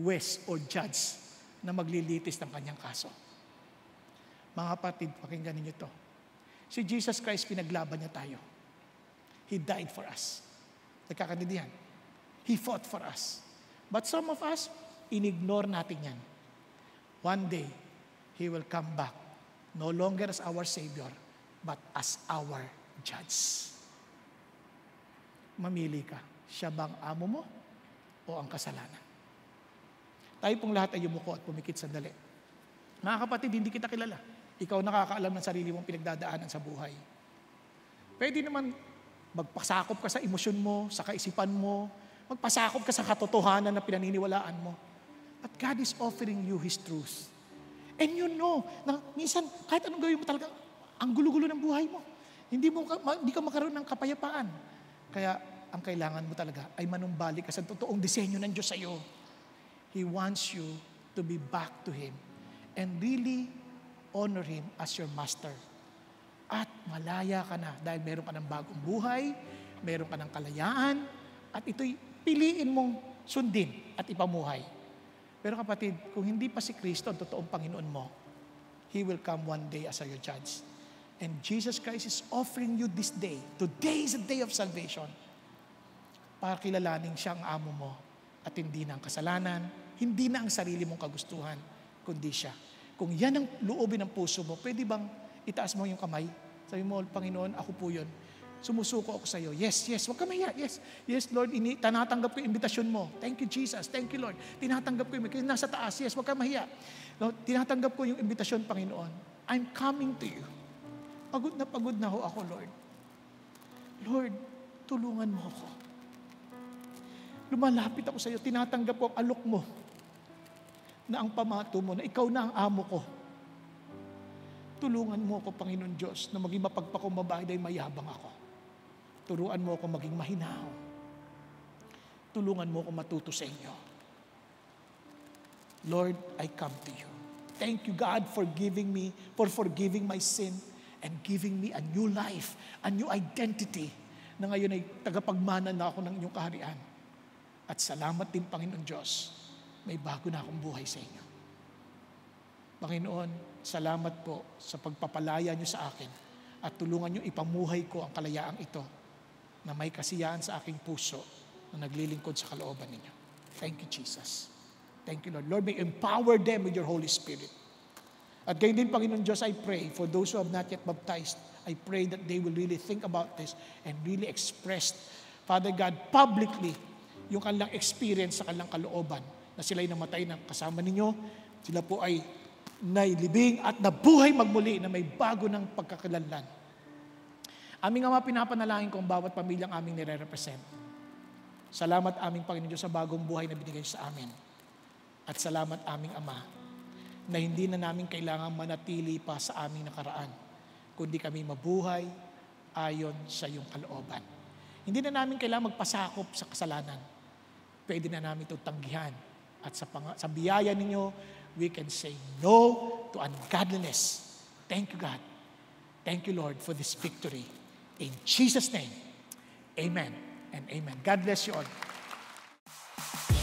west o judge na maglilitis ng kanyang kaso. Mga kapatid, pakinggan ninyo to. Si Jesus Christ, pinaglaban niya tayo. He died for us. Nagkakanindihan. He fought for us. But some of us, inignore natin yan. One day, He will come back. No longer as our Savior, but as our Judge. Mamili ka. Siya bang amo mo o ang kasalanan? Tayo pong lahat ay yumuko at pumikit sandali. Mga kapatid, hindi kita kilala. Ikaw nakakaalam ng sarili mong pinagdadaanan sa buhay. Pwede naman magpasakop ka sa emosyon mo, sa kaisipan mo, magpasakop ka sa katotohanan na pinaniniwalaan mo. But God is offering you His truth. And you know, na minsan, kahit anong gawin mo talaga, ang gulo-gulo ng buhay mo. Hindi, mo ka, hindi ka makaroon ng kapayapaan. Kaya, ang kailangan mo talaga ay manumbalik ka sa totoong disenyo ng Diyos sa iyo. He wants you to be back to Him and really honor Him as your master. At malaya ka na dahil meron ka ng bagong buhay, meron ka ng kalayaan, at ito'y piliin mong sundin at ipamuhay. Pero kapatid, kung hindi pa si Kristo ang totoong Panginoon mo, He will come one day as your judge. And Jesus Christ is offering you this day. Today is the day of salvation. Para kilalaning siya ang amo mo at hindi ng kasalanan, hindi na ang sarili mong kagustuhan, kundi siya. Kung yan ang loobin ng puso mo, pwede bang itaas mo yung kamay? Sabi mo, Panginoon, ako po yun. Sumusuko ako sa iyo. Yes, yes. Huwag ka mahiya. Yes, yes, Lord. Ini, tinatanggap ko yung invitasyon mo. Thank you, Jesus. Thank you, Lord. Tinatanggap ko yung nasa taas. Yes, huwag ka mahiya. Lord, tinatanggap ko yung invitasyon, Panginoon. I'm coming to you. Pagod na pagod na ho ako, Lord. Lord, tulungan mo ako. Lumalapit ako sa iyo. Tinatanggap ko ang alok mo na ang pamato mo na ikaw na ang amo ko. Tulungan mo ako, Panginoon Diyos, na maging mapagpakumbabay dahil mayabang ako. Turuan mo ako maging mahinaw. Tulungan mo ako matuto sa inyo. Lord, I come to you. Thank you, God, for giving me, for forgiving my sin and giving me a new life, a new identity na ngayon ay tagapagmana na ako ng inyong kaharian. At salamat din, Panginoon Diyos, may bago na akong buhay sa inyo. Panginoon, salamat po sa pagpapalaya niyo sa akin at tulungan niyo ipamuhay ko ang kalayaang ito na may kasiyahan sa aking puso na naglilingkod sa kalooban ninyo. Thank you, Jesus. Thank you, Lord. Lord, may empower them with your Holy Spirit. At gayon din, Panginoon Diyos, I pray for those who have not yet baptized, I pray that they will really think about this and really express, Father God, publicly yung kanilang experience sa kanilang kalooban na sila'y namatay ng kasama ninyo. Sila po ay nailibing at nabuhay magmuli na may bago ng pagkakalanlan. Aming Ama, pinapanalangin ko bawat pamilyang aming nire-represent. Salamat aming Panginoon Diyos sa bagong buhay na binigay sa amin. At salamat aming Ama na hindi na namin kailangan manatili pa sa aming nakaraan, kundi kami mabuhay ayon sa iyong kalooban. Hindi na namin kailangan magpasakop sa kasalanan. Pwede na namin ito tanggihan at sa, pang- sa biyaya ninyo, we can say no to ungodliness. Thank you, God. Thank you, Lord, for this victory. In Jesus' name, amen and amen. God bless you all.